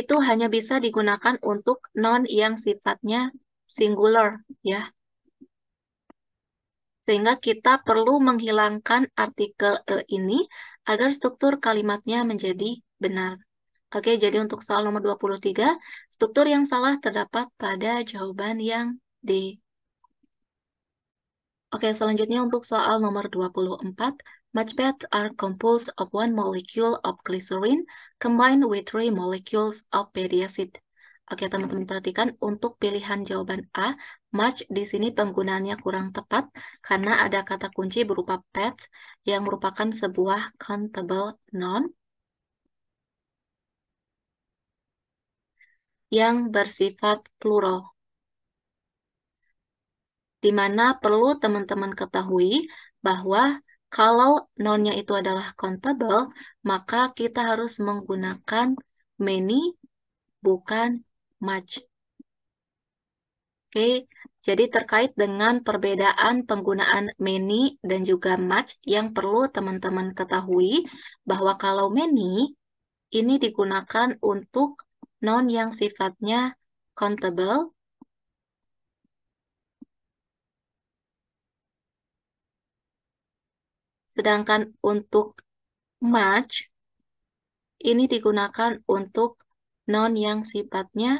itu hanya bisa digunakan untuk non yang sifatnya singular, ya. Sehingga kita perlu menghilangkan artikel e ini agar struktur kalimatnya menjadi benar. Oke, jadi untuk soal nomor 23, struktur yang salah terdapat pada jawaban yang D. Oke, selanjutnya untuk soal nomor 24, Matchbeds are composed of one molecule of glycerin combined with three molecules of pediacid. Oke, teman-teman perhatikan untuk pilihan jawaban A, much di sini penggunaannya kurang tepat karena ada kata kunci berupa pets yang merupakan sebuah countable noun yang bersifat plural. Di mana perlu teman-teman ketahui bahwa kalau nonnya itu adalah countable, maka kita harus menggunakan many bukan much. Oke, jadi terkait dengan perbedaan penggunaan many dan juga much yang perlu teman-teman ketahui bahwa kalau many ini digunakan untuk noun yang sifatnya countable Sedangkan untuk much ini digunakan untuk noun yang sifatnya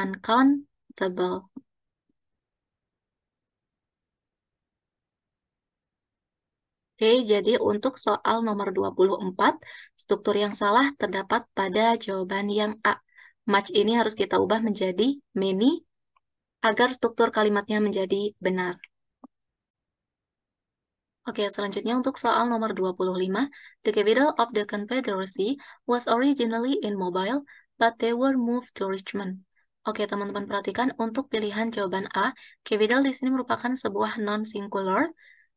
uncountable Oke, jadi untuk soal nomor 24, struktur yang salah terdapat pada jawaban yang A. Much ini harus kita ubah menjadi many agar struktur kalimatnya menjadi benar. Oke, selanjutnya untuk soal nomor 25. The capital of the Confederacy was originally in Mobile, but they were moved to Richmond. Oke, teman-teman perhatikan untuk pilihan jawaban A, Kevidal di sini merupakan sebuah non-singular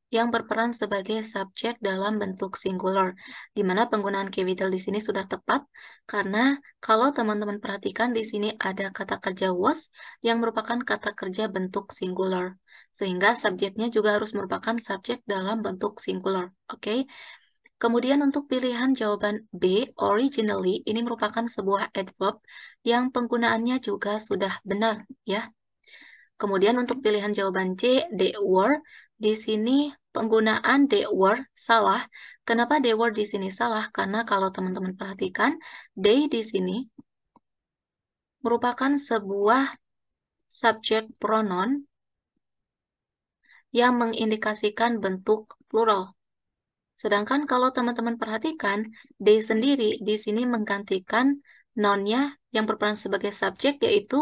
yang berperan sebagai subjek dalam bentuk singular, di mana penggunaan Kevidal di sini sudah tepat, karena kalau teman-teman perhatikan di sini ada kata kerja was yang merupakan kata kerja bentuk singular, sehingga subjeknya juga harus merupakan subjek dalam bentuk singular. Oke, Kemudian untuk pilihan jawaban B, originally, ini merupakan sebuah adverb yang penggunaannya juga sudah benar ya. Kemudian untuk pilihan jawaban C, they were, di sini penggunaan they were salah. Kenapa they were di sini salah? Karena kalau teman-teman perhatikan, they di sini merupakan sebuah subjek pronoun yang mengindikasikan bentuk plural. Sedangkan kalau teman-teman perhatikan, they sendiri di sini menggantikan nonnya yang berperan sebagai subjek yaitu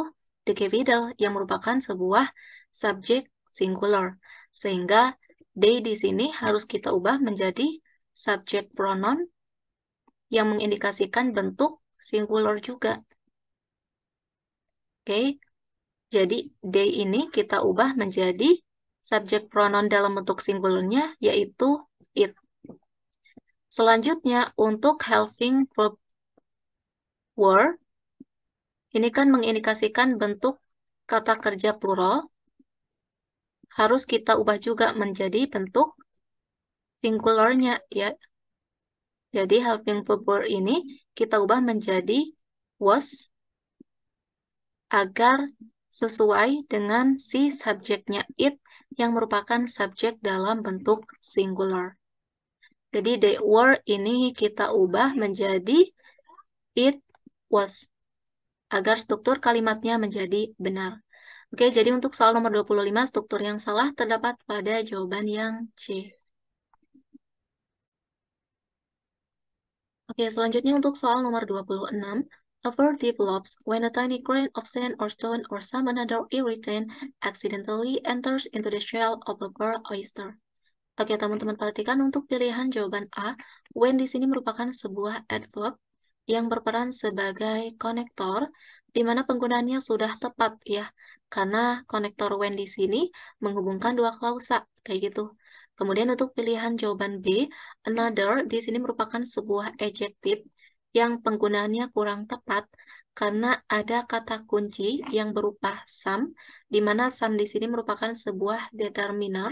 the capital yang merupakan sebuah subjek singular. Sehingga they di sini harus kita ubah menjadi subjek pronoun yang mengindikasikan bentuk singular juga. Oke, okay. jadi they ini kita ubah menjadi subjek pronoun dalam bentuk singularnya, yaitu it. Selanjutnya, untuk helping verb were, ini kan mengindikasikan bentuk kata kerja plural, harus kita ubah juga menjadi bentuk singularnya ya. Jadi helping verb were ini kita ubah menjadi was agar sesuai dengan si subjeknya it yang merupakan subjek dalam bentuk singular. Jadi they were ini kita ubah menjadi it was agar struktur kalimatnya menjadi benar. Oke, jadi untuk soal nomor 25 struktur yang salah terdapat pada jawaban yang C. Oke, selanjutnya untuk soal nomor 26, A verb develops when a tiny grain of sand or stone or some another irritant accidentally enters into the shell of a pearl oyster. Oke, teman-teman perhatikan untuk pilihan jawaban A, when di sini merupakan sebuah adverb yang berperan sebagai konektor di mana penggunaannya sudah tepat ya. Karena konektor when di sini menghubungkan dua klausa kayak gitu. Kemudian untuk pilihan jawaban B, another di sini merupakan sebuah adjektif yang penggunaannya kurang tepat karena ada kata kunci yang berupa sum, di mana sum di sini merupakan sebuah determiner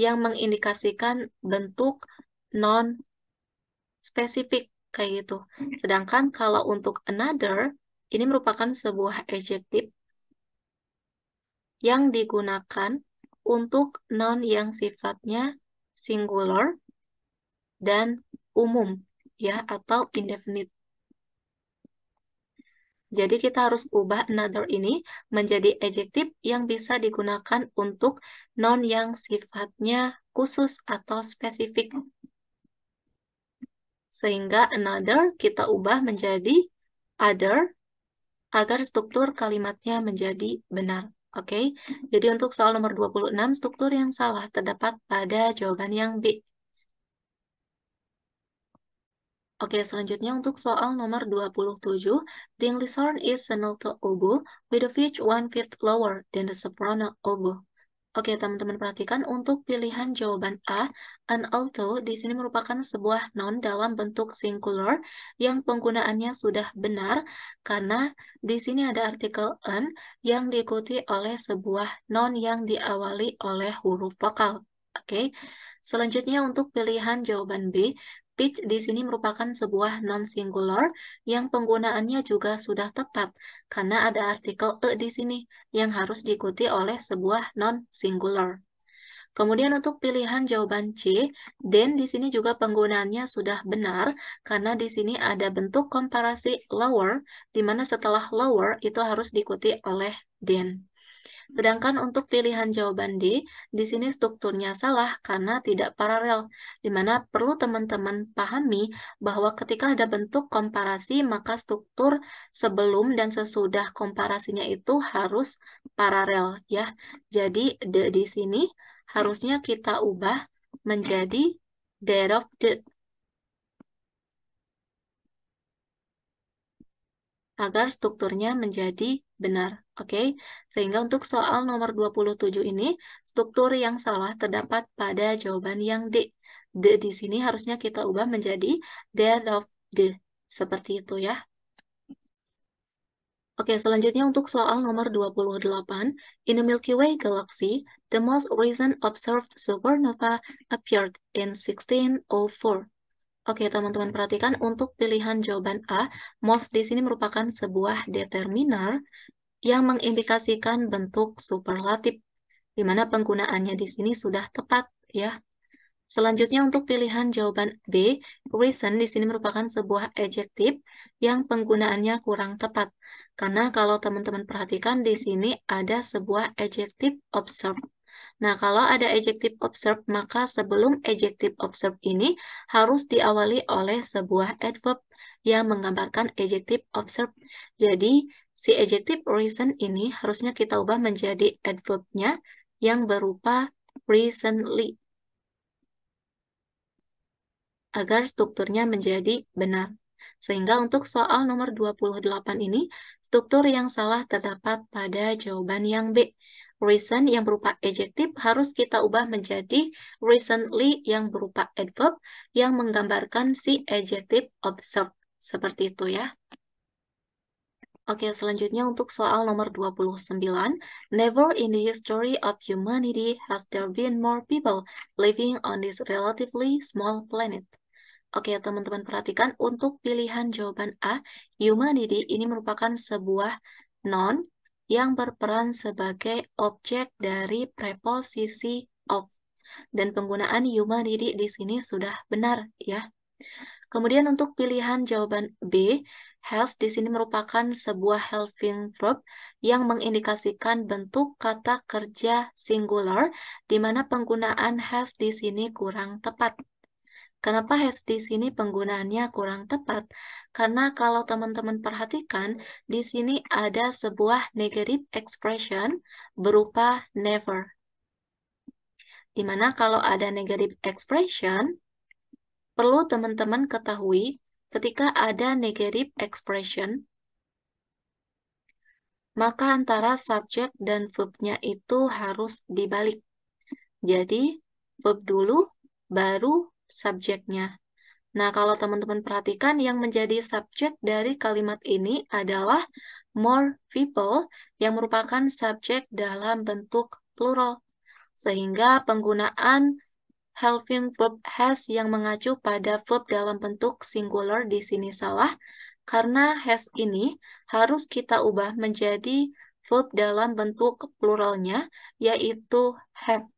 yang mengindikasikan bentuk non spesifik kayak gitu. Hmm. Sedangkan kalau untuk another ini merupakan sebuah adjective yang digunakan untuk noun yang sifatnya singular dan umum ya atau indefinite. Jadi kita harus ubah another ini menjadi adjective yang bisa digunakan untuk noun yang sifatnya khusus atau spesifik sehingga another kita ubah menjadi other agar struktur kalimatnya menjadi benar. Oke, okay? jadi untuk soal nomor 26, struktur yang salah terdapat pada jawaban yang B. Oke, okay, selanjutnya untuk soal nomor 27, the English horn is similar to oboe, with a pitch one fifth lower than the soprano oboe. Oke, teman-teman perhatikan untuk pilihan jawaban A, an auto di sini merupakan sebuah noun dalam bentuk singular yang penggunaannya sudah benar karena di sini ada artikel an yang diikuti oleh sebuah noun yang diawali oleh huruf vokal. Oke. Selanjutnya untuk pilihan jawaban B, Speech di sini merupakan sebuah non-singular yang penggunaannya juga sudah tepat karena ada artikel e di sini yang harus diikuti oleh sebuah non-singular. Kemudian untuk pilihan jawaban C, then di sini juga penggunaannya sudah benar karena di sini ada bentuk komparasi lower di mana setelah lower itu harus diikuti oleh then. Sedangkan untuk pilihan jawaban D, di sini strukturnya salah karena tidak paralel, di mana perlu teman-teman pahami bahwa ketika ada bentuk komparasi, maka struktur sebelum dan sesudah komparasinya itu harus paralel. ya. Jadi D di sini harusnya kita ubah menjadi derived agar strukturnya menjadi benar. Oke, okay? sehingga untuk soal nomor 27 ini, struktur yang salah terdapat pada jawaban yang D. D di sini harusnya kita ubah menjadi there of the Seperti itu ya. Oke, selanjutnya untuk soal nomor 28. In the Milky Way galaxy, the most recent observed supernova appeared in 1604. Oke, teman-teman perhatikan untuk pilihan jawaban A, most di sini merupakan sebuah determiner yang mengindikasikan bentuk superlatif di mana penggunaannya di sini sudah tepat ya. Selanjutnya untuk pilihan jawaban B, reason di sini merupakan sebuah adjective yang penggunaannya kurang tepat. Karena kalau teman-teman perhatikan di sini ada sebuah adjective observe Nah, kalau ada adjective observe, maka sebelum adjective observe ini harus diawali oleh sebuah adverb yang menggambarkan adjective observe. Jadi, si adjective reason ini harusnya kita ubah menjadi adverbnya yang berupa recently. Agar strukturnya menjadi benar. Sehingga untuk soal nomor 28 ini, struktur yang salah terdapat pada jawaban yang B reason yang berupa adjective harus kita ubah menjadi recently yang berupa adverb yang menggambarkan si adjective observed. Seperti itu ya. Oke, selanjutnya untuk soal nomor 29. Never in the history of humanity has there been more people living on this relatively small planet. Oke, teman-teman perhatikan untuk pilihan jawaban A, humanity ini merupakan sebuah non yang berperan sebagai objek dari preposisi of. Dan penggunaan Yuma diri di sini sudah benar ya. Kemudian untuk pilihan jawaban B, health di sini merupakan sebuah helping verb yang mengindikasikan bentuk kata kerja singular, di mana penggunaan has di sini kurang tepat. Kenapa has di sini penggunaannya kurang tepat? Karena kalau teman-teman perhatikan, di sini ada sebuah negative expression berupa never. Dimana kalau ada negative expression, perlu teman-teman ketahui ketika ada negative expression, maka antara subjek dan verbnya itu harus dibalik. Jadi, verb dulu, baru subjeknya. Nah, kalau teman-teman perhatikan, yang menjadi subjek dari kalimat ini adalah more people yang merupakan subjek dalam bentuk plural. Sehingga penggunaan helping verb has yang mengacu pada verb dalam bentuk singular di sini salah, karena has ini harus kita ubah menjadi verb dalam bentuk pluralnya, yaitu have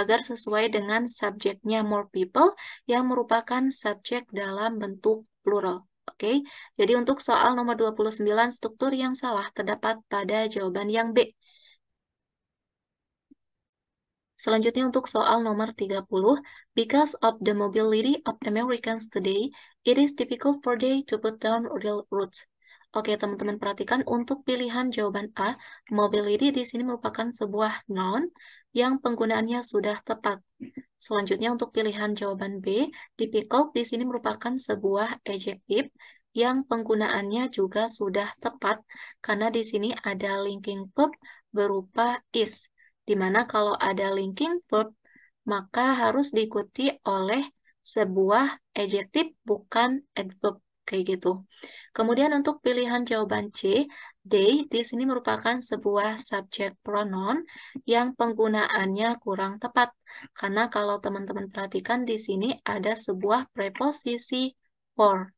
agar sesuai dengan subjeknya more people yang merupakan subjek dalam bentuk plural. Oke, okay? jadi untuk soal nomor 29 struktur yang salah terdapat pada jawaban yang B. Selanjutnya untuk soal nomor 30, because of the mobility of Americans today, it is difficult for they to put down real roots. Oke, teman-teman perhatikan untuk pilihan jawaban A, mobility di sini merupakan sebuah noun yang penggunaannya sudah tepat. Selanjutnya untuk pilihan jawaban B, difficult di sini merupakan sebuah adjective yang penggunaannya juga sudah tepat karena di sini ada linking verb berupa is. Dimana kalau ada linking verb, maka harus diikuti oleh sebuah adjective bukan adverb kayak gitu. Kemudian untuk pilihan jawaban C, they di sini merupakan sebuah subjek pronoun yang penggunaannya kurang tepat. Karena kalau teman-teman perhatikan di sini ada sebuah preposisi for.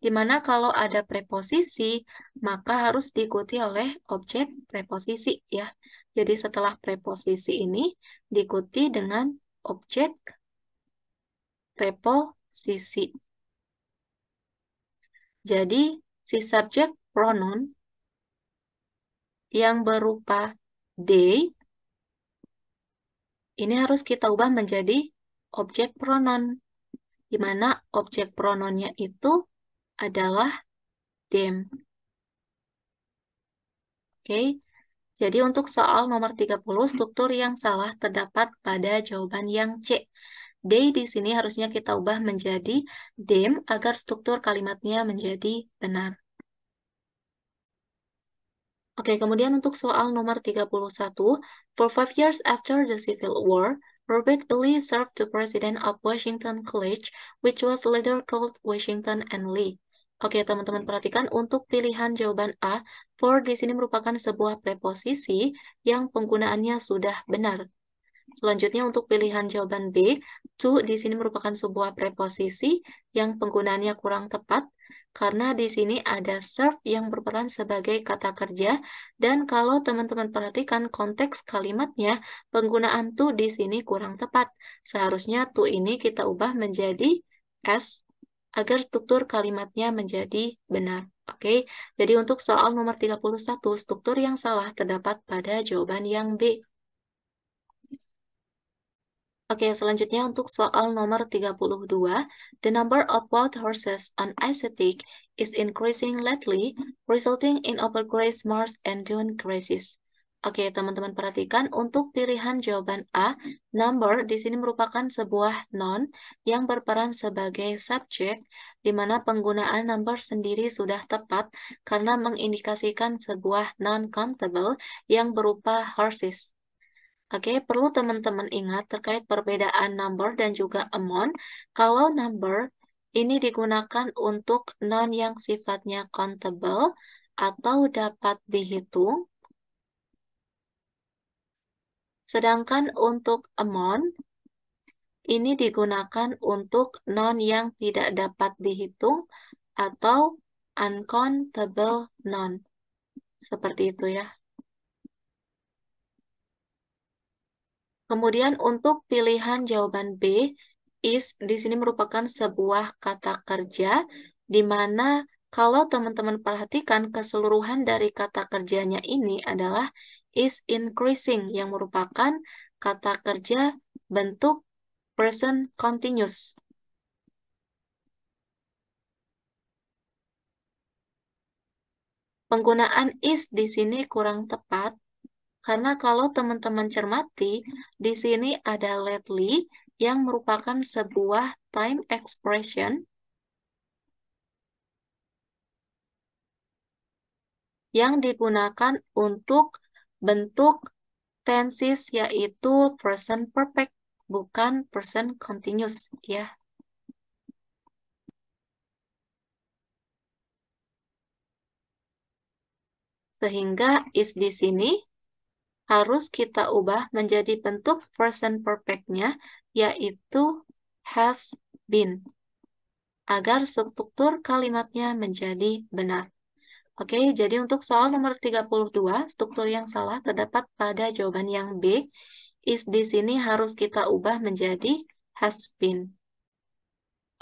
Dimana kalau ada preposisi, maka harus diikuti oleh objek preposisi ya. Jadi setelah preposisi ini diikuti dengan objek preposisi. Jadi, si subjek pronoun yang berupa they ini harus kita ubah menjadi objek pronoun. Di mana objek prononnya itu adalah them. Oke. Okay. Jadi untuk soal nomor 30, struktur yang salah terdapat pada jawaban yang C. They di sini harusnya kita ubah menjadi them agar struktur kalimatnya menjadi benar. Oke, kemudian untuk soal nomor 31, for five years after the Civil War, Robert Lee served the president of Washington College, which was later called Washington and Lee. Oke, teman-teman perhatikan untuk pilihan jawaban A, for di sini merupakan sebuah preposisi yang penggunaannya sudah benar. Selanjutnya untuk pilihan jawaban B, to di sini merupakan sebuah preposisi yang penggunaannya kurang tepat karena di sini ada serve yang berperan sebagai kata kerja dan kalau teman-teman perhatikan konteks kalimatnya, penggunaan to di sini kurang tepat. Seharusnya to ini kita ubah menjadi as agar struktur kalimatnya menjadi benar. Oke, jadi untuk soal nomor 31, struktur yang salah terdapat pada jawaban yang B. Oke, selanjutnya untuk soal nomor 32. The number of wild horses on aesthetic is increasing lately, resulting in overgrazed marsh and dune grazes. Oke, teman-teman perhatikan untuk pilihan jawaban A, number di sini merupakan sebuah non yang berperan sebagai subject, di mana penggunaan number sendiri sudah tepat karena mengindikasikan sebuah non countable yang berupa horses. Oke, okay, perlu teman-teman ingat terkait perbedaan number dan juga amount. Kalau number ini digunakan untuk non yang sifatnya countable atau dapat dihitung. Sedangkan untuk amount ini digunakan untuk non yang tidak dapat dihitung atau uncountable non, Seperti itu ya. Kemudian untuk pilihan jawaban B, is di sini merupakan sebuah kata kerja di mana kalau teman-teman perhatikan keseluruhan dari kata kerjanya ini adalah is increasing yang merupakan kata kerja bentuk present continuous. Penggunaan is di sini kurang tepat karena kalau teman-teman cermati, di sini ada lately yang merupakan sebuah time expression yang digunakan untuk bentuk tenses yaitu present perfect bukan present continuous ya. Sehingga is di sini harus kita ubah menjadi bentuk present perfect-nya, yaitu has been, agar struktur kalimatnya menjadi benar. Oke, jadi untuk soal nomor 32, struktur yang salah terdapat pada jawaban yang B. Is di sini harus kita ubah menjadi has been.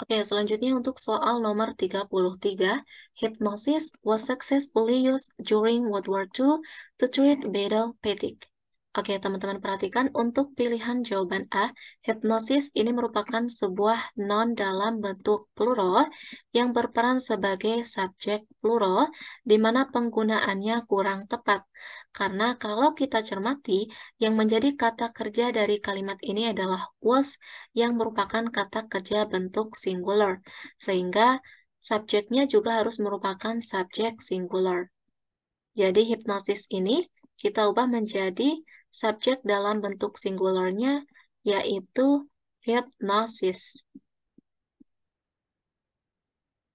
Oke, selanjutnya untuk soal nomor 33, hypnosis was successfully used during World War II to treat battle fatigue. Oke, teman-teman perhatikan untuk pilihan jawaban A, hipnosis ini merupakan sebuah non dalam bentuk plural yang berperan sebagai subjek plural di mana penggunaannya kurang tepat. Karena kalau kita cermati, yang menjadi kata kerja dari kalimat ini adalah was yang merupakan kata kerja bentuk singular. Sehingga subjeknya juga harus merupakan subjek singular. Jadi hipnosis ini kita ubah menjadi subjek dalam bentuk singularnya yaitu hypnosis.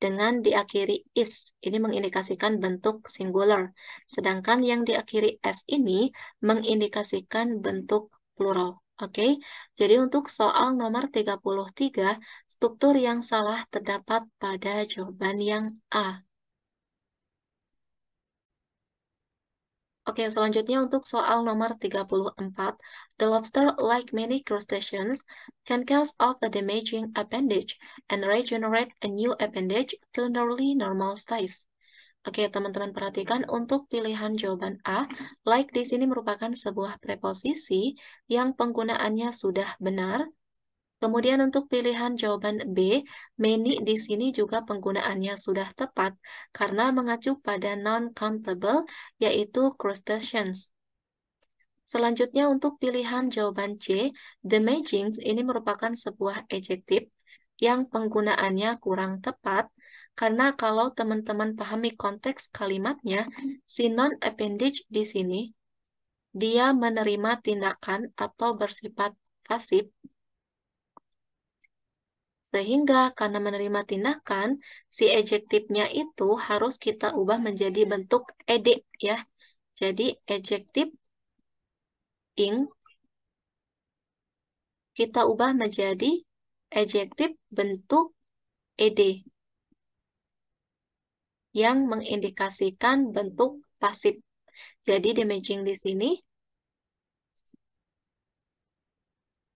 Dengan diakhiri is, ini mengindikasikan bentuk singular. Sedangkan yang diakhiri s ini mengindikasikan bentuk plural. Oke, okay? jadi untuk soal nomor 33, struktur yang salah terdapat pada jawaban yang A. Oke, selanjutnya untuk soal nomor 34. The lobster, like many crustaceans, can cast off a damaging appendage and regenerate a new appendage to nearly normal size. Oke, teman-teman perhatikan untuk pilihan jawaban A, like di sini merupakan sebuah preposisi yang penggunaannya sudah benar, Kemudian untuk pilihan jawaban B, many di sini juga penggunaannya sudah tepat karena mengacu pada non-countable yaitu crustaceans. Selanjutnya untuk pilihan jawaban C, the damaging ini merupakan sebuah adjective yang penggunaannya kurang tepat karena kalau teman-teman pahami konteks kalimatnya, si non-appendage di sini, dia menerima tindakan atau bersifat pasif sehingga karena menerima tindakan, si adjektifnya itu harus kita ubah menjadi bentuk ed ya. Jadi adjektif ing kita ubah menjadi adjektif bentuk ed yang mengindikasikan bentuk pasif. Jadi damaging di sini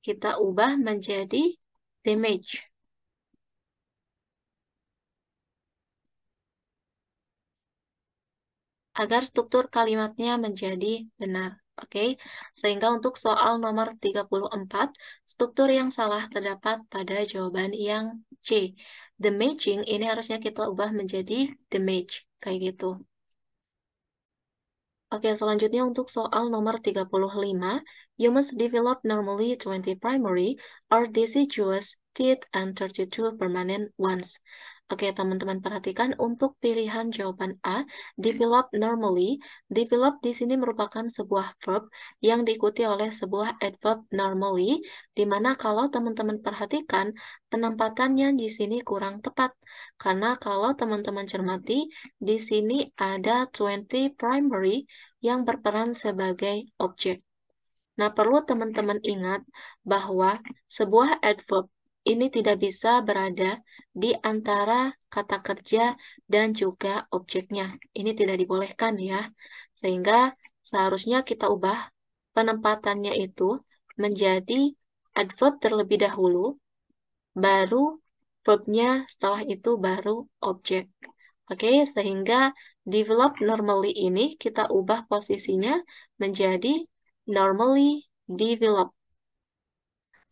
kita ubah menjadi damage. agar struktur kalimatnya menjadi benar. Oke, okay? sehingga untuk soal nomor 34, struktur yang salah terdapat pada jawaban yang C. The matching ini harusnya kita ubah menjadi the match, kayak gitu. Oke, okay, selanjutnya untuk soal nomor 35, you must develop normally 20 primary or deciduous teeth and 32 permanent ones. Oke, teman-teman perhatikan untuk pilihan jawaban A, hmm. develop normally. Develop di sini merupakan sebuah verb yang diikuti oleh sebuah adverb normally, di mana kalau teman-teman perhatikan, penempatannya di sini kurang tepat. Karena kalau teman-teman cermati, di sini ada 20 primary yang berperan sebagai objek. Nah, perlu teman-teman ingat bahwa sebuah adverb ini tidak bisa berada di antara kata kerja dan juga objeknya. Ini tidak dibolehkan ya. Sehingga seharusnya kita ubah penempatannya itu menjadi adverb terlebih dahulu, baru verbnya setelah itu baru objek. Oke, sehingga develop normally ini kita ubah posisinya menjadi normally develop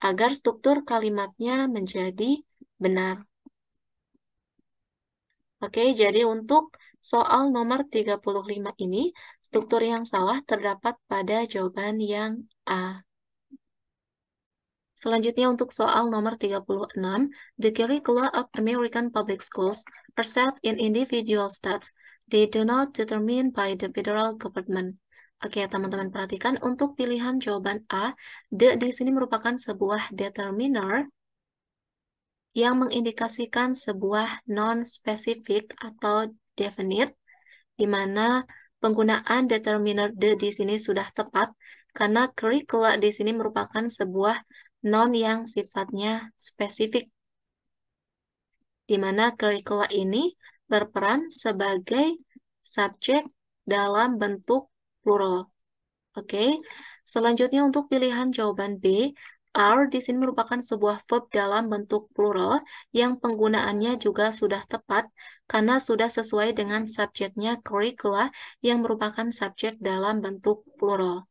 agar struktur kalimatnya menjadi benar. Oke, jadi untuk soal nomor 35 ini, struktur yang salah terdapat pada jawaban yang A. Selanjutnya untuk soal nomor 36, the curricula of American public schools are set in individual steps. They do not determine by the federal government. Oke, teman-teman perhatikan untuk pilihan jawaban A, the di sini merupakan sebuah determiner yang mengindikasikan sebuah non specific atau definite, di mana penggunaan determiner the di sini sudah tepat, karena curricula di sini merupakan sebuah non yang sifatnya spesifik, di mana curricula ini berperan sebagai subjek dalam bentuk plural. Oke. Okay. Selanjutnya untuk pilihan jawaban B, are di sini merupakan sebuah verb dalam bentuk plural yang penggunaannya juga sudah tepat karena sudah sesuai dengan subjeknya curricula yang merupakan subjek dalam bentuk plural.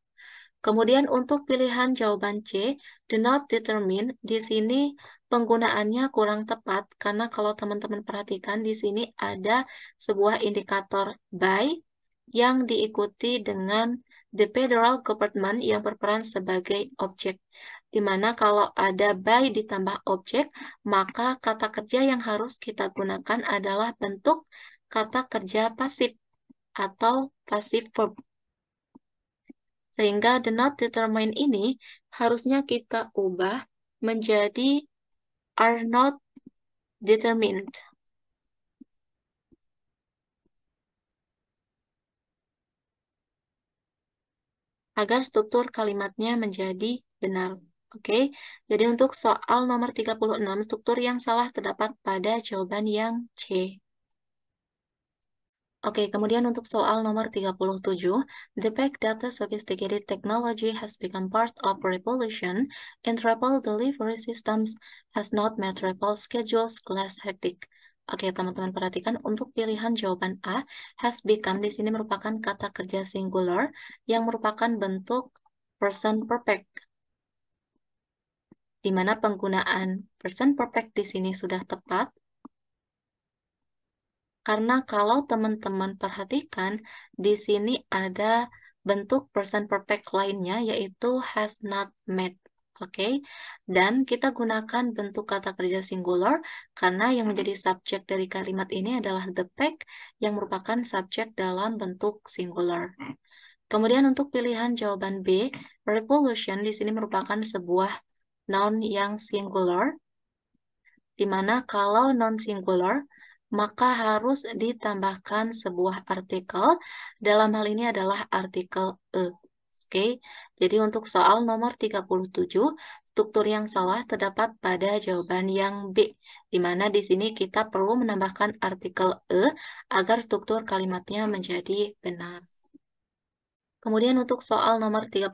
Kemudian untuk pilihan jawaban C, do not determine, di sini penggunaannya kurang tepat karena kalau teman-teman perhatikan di sini ada sebuah indikator by yang diikuti dengan the federal government yang berperan sebagai objek. Di mana kalau ada by ditambah objek, maka kata kerja yang harus kita gunakan adalah bentuk kata kerja pasif atau pasif verb. Sehingga the not determined ini harusnya kita ubah menjadi are not determined. agar struktur kalimatnya menjadi benar. Oke, okay? jadi untuk soal nomor 36, struktur yang salah terdapat pada jawaban yang C. Oke, okay, kemudian untuk soal nomor 37, the back data sophisticated technology has become part of revolution and travel delivery systems has not made travel schedules less hectic. Oke, teman-teman perhatikan untuk pilihan jawaban A, has become di sini merupakan kata kerja singular yang merupakan bentuk person perfect. Di mana penggunaan person perfect di sini sudah tepat. Karena kalau teman-teman perhatikan, di sini ada bentuk person perfect lainnya yaitu has not met. Oke, okay? dan kita gunakan bentuk kata kerja singular karena yang menjadi subjek dari kalimat ini adalah the pack yang merupakan subjek dalam bentuk singular. Kemudian untuk pilihan jawaban B, revolution di sini merupakan sebuah noun yang singular, di mana kalau noun singular, maka harus ditambahkan sebuah artikel. Dalam hal ini adalah artikel e. Oke, okay? Jadi untuk soal nomor 37, struktur yang salah terdapat pada jawaban yang B, di mana di sini kita perlu menambahkan artikel E agar struktur kalimatnya menjadi benar. Kemudian untuk soal nomor 38,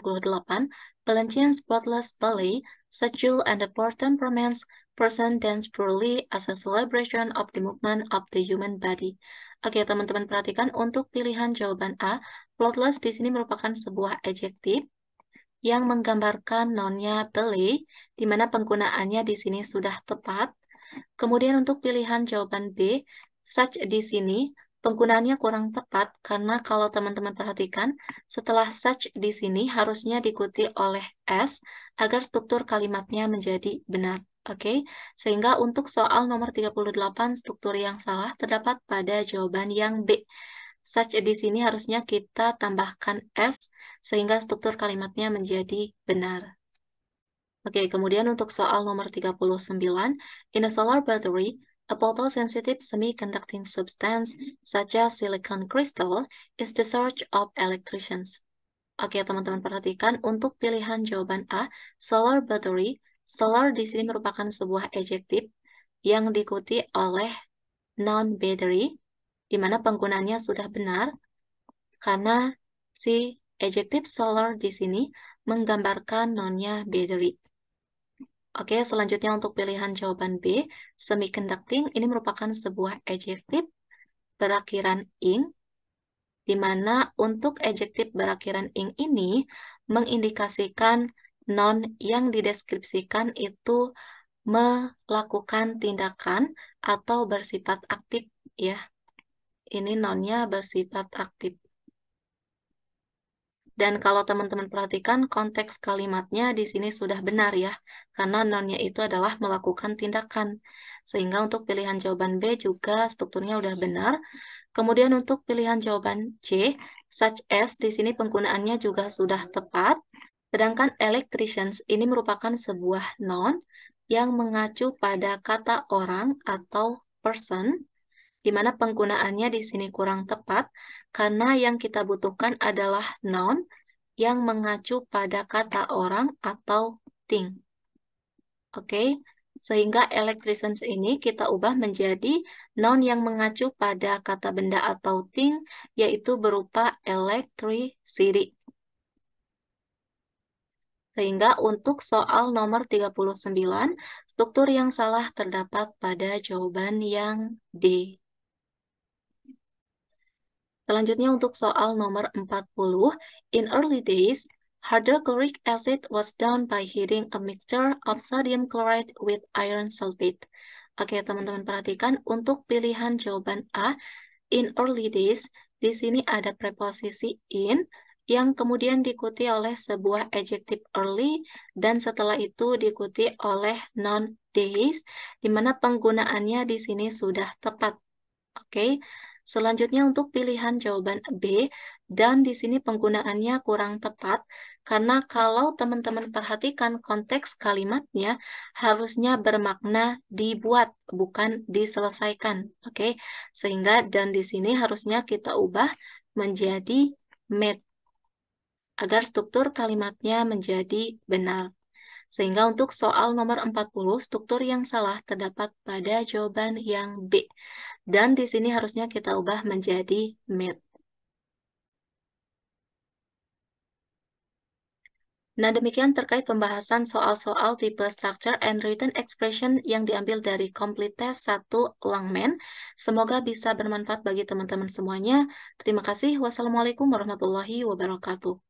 Valencian Spotless Ballet, Sajul and the Portent Romance, Person Dance Purely as a Celebration of the Movement of the Human Body. Oke, teman-teman perhatikan untuk pilihan jawaban A, plotless di sini merupakan sebuah adjektif, yang menggambarkan nonnya beli, di mana penggunaannya di sini sudah tepat. Kemudian untuk pilihan jawaban B, such di sini penggunaannya kurang tepat karena kalau teman-teman perhatikan, setelah such di sini harusnya diikuti oleh S agar struktur kalimatnya menjadi benar. Oke, okay? sehingga untuk soal nomor 38 struktur yang salah terdapat pada jawaban yang B. Such di sini harusnya kita tambahkan S sehingga struktur kalimatnya menjadi benar. Oke, kemudian untuk soal nomor 39, in a solar battery, a photosensitive semiconducting substance such as silicon crystal is the source of electricians. Oke, teman-teman perhatikan untuk pilihan jawaban A, solar battery, solar di sini merupakan sebuah adjektif yang diikuti oleh non battery, di mana penggunaannya sudah benar karena si adjective solar di sini menggambarkan nonnya battery. Oke, selanjutnya untuk pilihan jawaban B, semiconducting ini merupakan sebuah adjektif berakhiran ing, di mana untuk adjektif berakhiran ing ini mengindikasikan non yang dideskripsikan itu melakukan tindakan atau bersifat aktif ya. Ini nonnya bersifat aktif. Dan kalau teman-teman perhatikan konteks kalimatnya di sini sudah benar ya, karena nonnya itu adalah melakukan tindakan. Sehingga untuk pilihan jawaban B juga strukturnya sudah benar. Kemudian untuk pilihan jawaban C, such as di sini penggunaannya juga sudah tepat. Sedangkan electricians ini merupakan sebuah noun yang mengacu pada kata orang atau person, di mana penggunaannya di sini kurang tepat, karena yang kita butuhkan adalah noun yang mengacu pada kata orang atau thing. Oke, okay? sehingga electricians ini kita ubah menjadi noun yang mengacu pada kata benda atau thing, yaitu berupa electricity. Sehingga untuk soal nomor 39, struktur yang salah terdapat pada jawaban yang D. Selanjutnya untuk soal nomor 40, in early days, hydrochloric acid was done by heating a mixture of sodium chloride with iron sulfate. Oke, teman-teman perhatikan untuk pilihan jawaban A, in early days, di sini ada preposisi in yang kemudian diikuti oleh sebuah adjective early dan setelah itu diikuti oleh non days di mana penggunaannya di sini sudah tepat. Oke. Okay? Selanjutnya untuk pilihan jawaban B, dan di sini penggunaannya kurang tepat, karena kalau teman-teman perhatikan konteks kalimatnya, harusnya bermakna dibuat, bukan diselesaikan. Oke, okay? sehingga dan di sini harusnya kita ubah menjadi made, agar struktur kalimatnya menjadi benar. Sehingga untuk soal nomor 40, struktur yang salah terdapat pada jawaban yang B. Dan di sini harusnya kita ubah menjadi mid. Nah, demikian terkait pembahasan soal-soal tipe structure and written expression yang diambil dari Complete Test 1 Langman. Semoga bisa bermanfaat bagi teman-teman semuanya. Terima kasih. Wassalamualaikum warahmatullahi wabarakatuh.